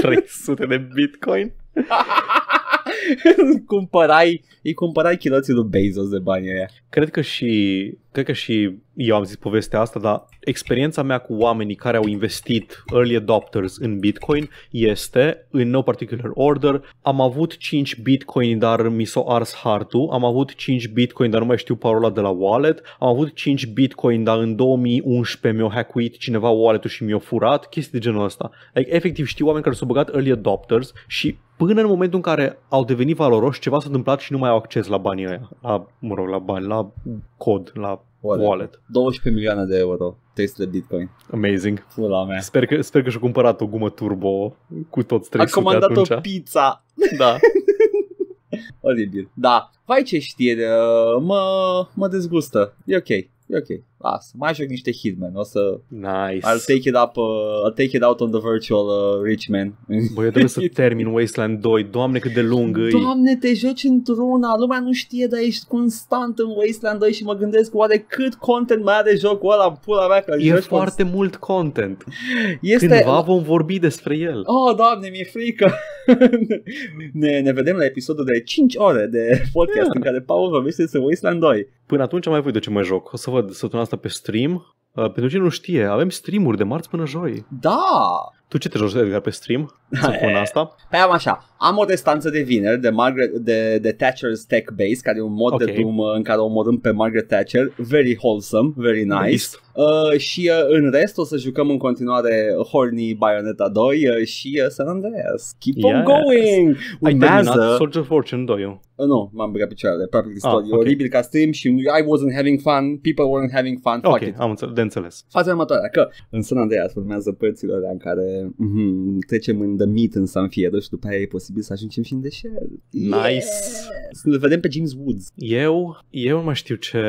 300 de bitcoin? cumpărai, îi cumpărai chiloții lui Bezos de bani aia. Cred că și cred că și eu am zis povestea asta, dar experiența mea cu oamenii care au investit early adopters în Bitcoin este, în no particular order, am avut 5 Bitcoin, dar mi s-o ars hartul, am avut 5 Bitcoin, dar nu mai știu parola de la wallet, am avut 5 Bitcoin, dar în 2011 mi-o hackuit cineva wallet-ul și mi-o furat, chestii de genul ăsta. Adică, efectiv, știu oameni care s-au băgat early adopters și până în momentul în care au devenit valoroși, ceva s-a întâmplat și nu mai au acces la banii ăia, la, mă rog, la bani, la cod, la wallet. wallet. 12 milioane de euro, 300 de bitcoin. Amazing. Pula mea. Sper că, sper că și-a cumpărat o gumă turbo cu toți 300 A comandat atunci. o pizza. Da. <laughs> Oribil. Da. Vai ce știe, mă, mă dezgustă. E ok, e ok. Asta, mai joc niște Hitman, o să... Nice. I'll take it, up, uh, I'll take it out on the virtual uh, rich man. Băi, eu trebuie să <laughs> termin Wasteland 2, doamne cât de lung e. Doamne, te joci într-una, lumea nu știe, dar ești constant în Wasteland 2 și mă gândesc oare cât content mai are jocul ăla pula mea. Că e joci foarte cons- mult content. Este... Cândva vom vorbi despre el. Oh, doamne, mi-e frică. <laughs> ne, ne vedem la episodul de 5 ore de podcast yeah. în care Paul vorbește despre Wasteland 2. Până atunci mai voi de ce mă joc. O să văd săptămâna asta asta pe stream, uh, pentru cine nu știe, avem streamuri de marți până joi. Da! Tu ce te joci, Edgar, pe stream? <laughs> pun asta? Pe păi am așa. Am o restanță de vineri de, Margaret, de, de Thatcher's Tech Base, care e un mod okay. de drum uh, în care o omorâm pe Margaret Thatcher. Very wholesome, very nice. Uh, și uh, în rest o să jucăm în continuare Horny Bayonetta 2 uh, și uh, San Andreas. Keep yes. on going! Urmează... Ai terminat Soldier Fortune 2 Uh, nu, m-am băgat picioarele. Practic, ah, okay. oribil ca stream și I wasn't having fun, people weren't having fun, fuck Ok, it. am înțeles, de înțeles. Faza următoarea, că în San Andreas urmează părțile alea în care Mhm, trecem în The Meat în San Fierro și după aia e posibil să ajungem și în deșert. Nice! Yeah! Să vedem pe James Woods. Eu? Eu nu mai știu ce...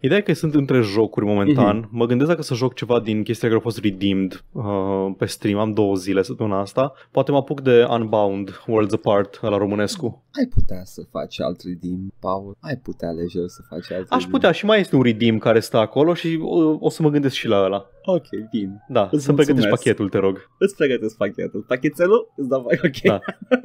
Ideea e că sunt între jocuri momentan. Mm-hmm. Mă gândesc dacă să joc ceva din chestia care a fost redeemed uh, pe stream. Am două zile săptămâna asta. Poate mă apuc de Unbound Worlds Apart la românescu. Ai putea să faci alt redeem, Paul. Ai putea lejer să faci alt redeem. Aș putea și mai este un redeem care stă acolo și o, uh, o să mă gândesc și la ăla. Ok, bine. Da, să să pregătești pachetul, te rog îți pregătesc pachetul. Pachetelul îți dau ok. Da.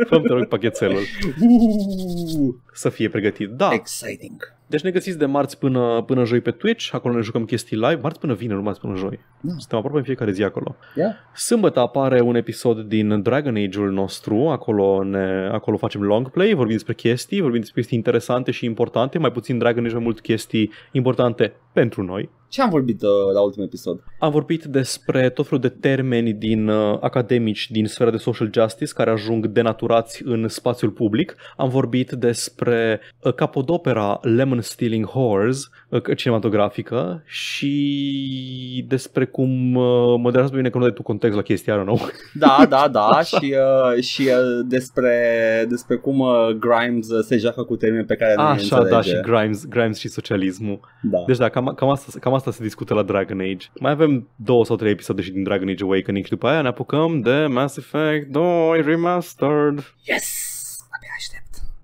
Fă-mi, te rog, pachetelul. Uh. Să fie pregătit. Da. Exciting. Deci ne găsiți de marți până, până joi pe Twitch, acolo ne jucăm chestii live, marți până vineri, marți până joi. Mm. Suntem aproape în fiecare zi acolo. Yeah. Da. Sâmbătă apare un episod din Dragon Age-ul nostru, acolo, ne, acolo facem long play, vorbim despre chestii, vorbim despre chestii interesante și importante, mai puțin Dragon Age, mai mult chestii importante pentru noi. Ce am vorbit uh, la ultimul episod? Am vorbit despre tot felul de termeni din uh, academici din sfera de social justice care ajung denaturați în spațiul public. Am vorbit despre uh, capodopera Lemon Stealing Whores uh, cinematografică și despre cum uh, mă deranjează pe mine că nu dai tu context la chestia aia, nu? Da, da, da <laughs> și, uh, și despre, despre cum Grimes se joacă cu termeni pe care nu Așa, înțelege. da, și Grimes, Grimes și socialismul. Da. Deci da, cam, cam, asta, cam asta se discută la Dragon Age. Mai avem două sau trei episoade și din Dragon Age Awakening și după aia ne apucăm de Mass Effect 2 Remastered. Yes!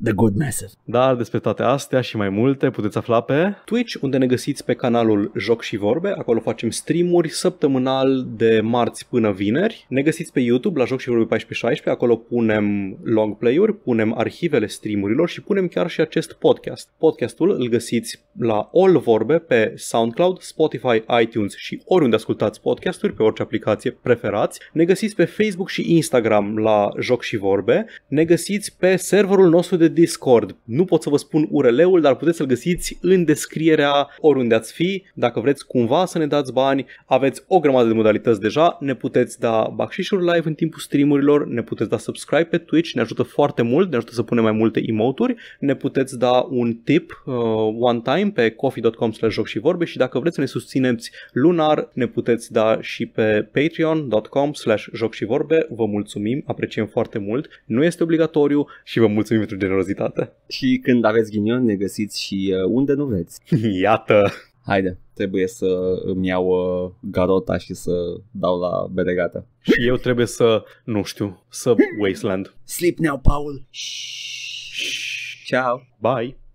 The Good Massive. Dar despre toate astea și mai multe puteți afla pe Twitch, unde ne găsiți pe canalul Joc și Vorbe, acolo facem streamuri săptămânal de marți până vineri. Ne găsiți pe YouTube la Joc și Vorbe 1416, acolo punem long uri punem arhivele streamurilor și punem chiar și acest podcast. Podcastul îl găsiți la All Vorbe pe SoundCloud, Spotify, iTunes și oriunde ascultați podcasturi, pe orice aplicație preferați. Ne găsiți pe Facebook și Instagram la Joc și Vorbe. Ne găsiți pe serverul nostru de de Discord. Nu pot să vă spun URL-ul, dar puteți să-l găsiți în descrierea oriunde ați fi. Dacă vreți cumva să ne dați bani, aveți o grămadă de modalități deja, ne puteți da bacșișuri live în timpul streamurilor, ne puteți da subscribe pe Twitch, ne ajută foarte mult, ne ajută să punem mai multe emoturi, ne puteți da un tip uh, one time pe coffee.com slash joc și vorbe și dacă vreți să ne susțineți lunar, ne puteți da și pe patreon.com slash joc și vorbe. Vă mulțumim, apreciem foarte mult, nu este obligatoriu și vă mulțumim pentru generozitate generozitate. Și când aveți ghinion ne găsiți și uh, unde nu vreți. <laughs> Iată! Haide, trebuie să îmi iau uh, garota și să dau la beregată. Și eu trebuie să, nu știu, să wasteland. Sleep now, Paul! Ciao! Bye!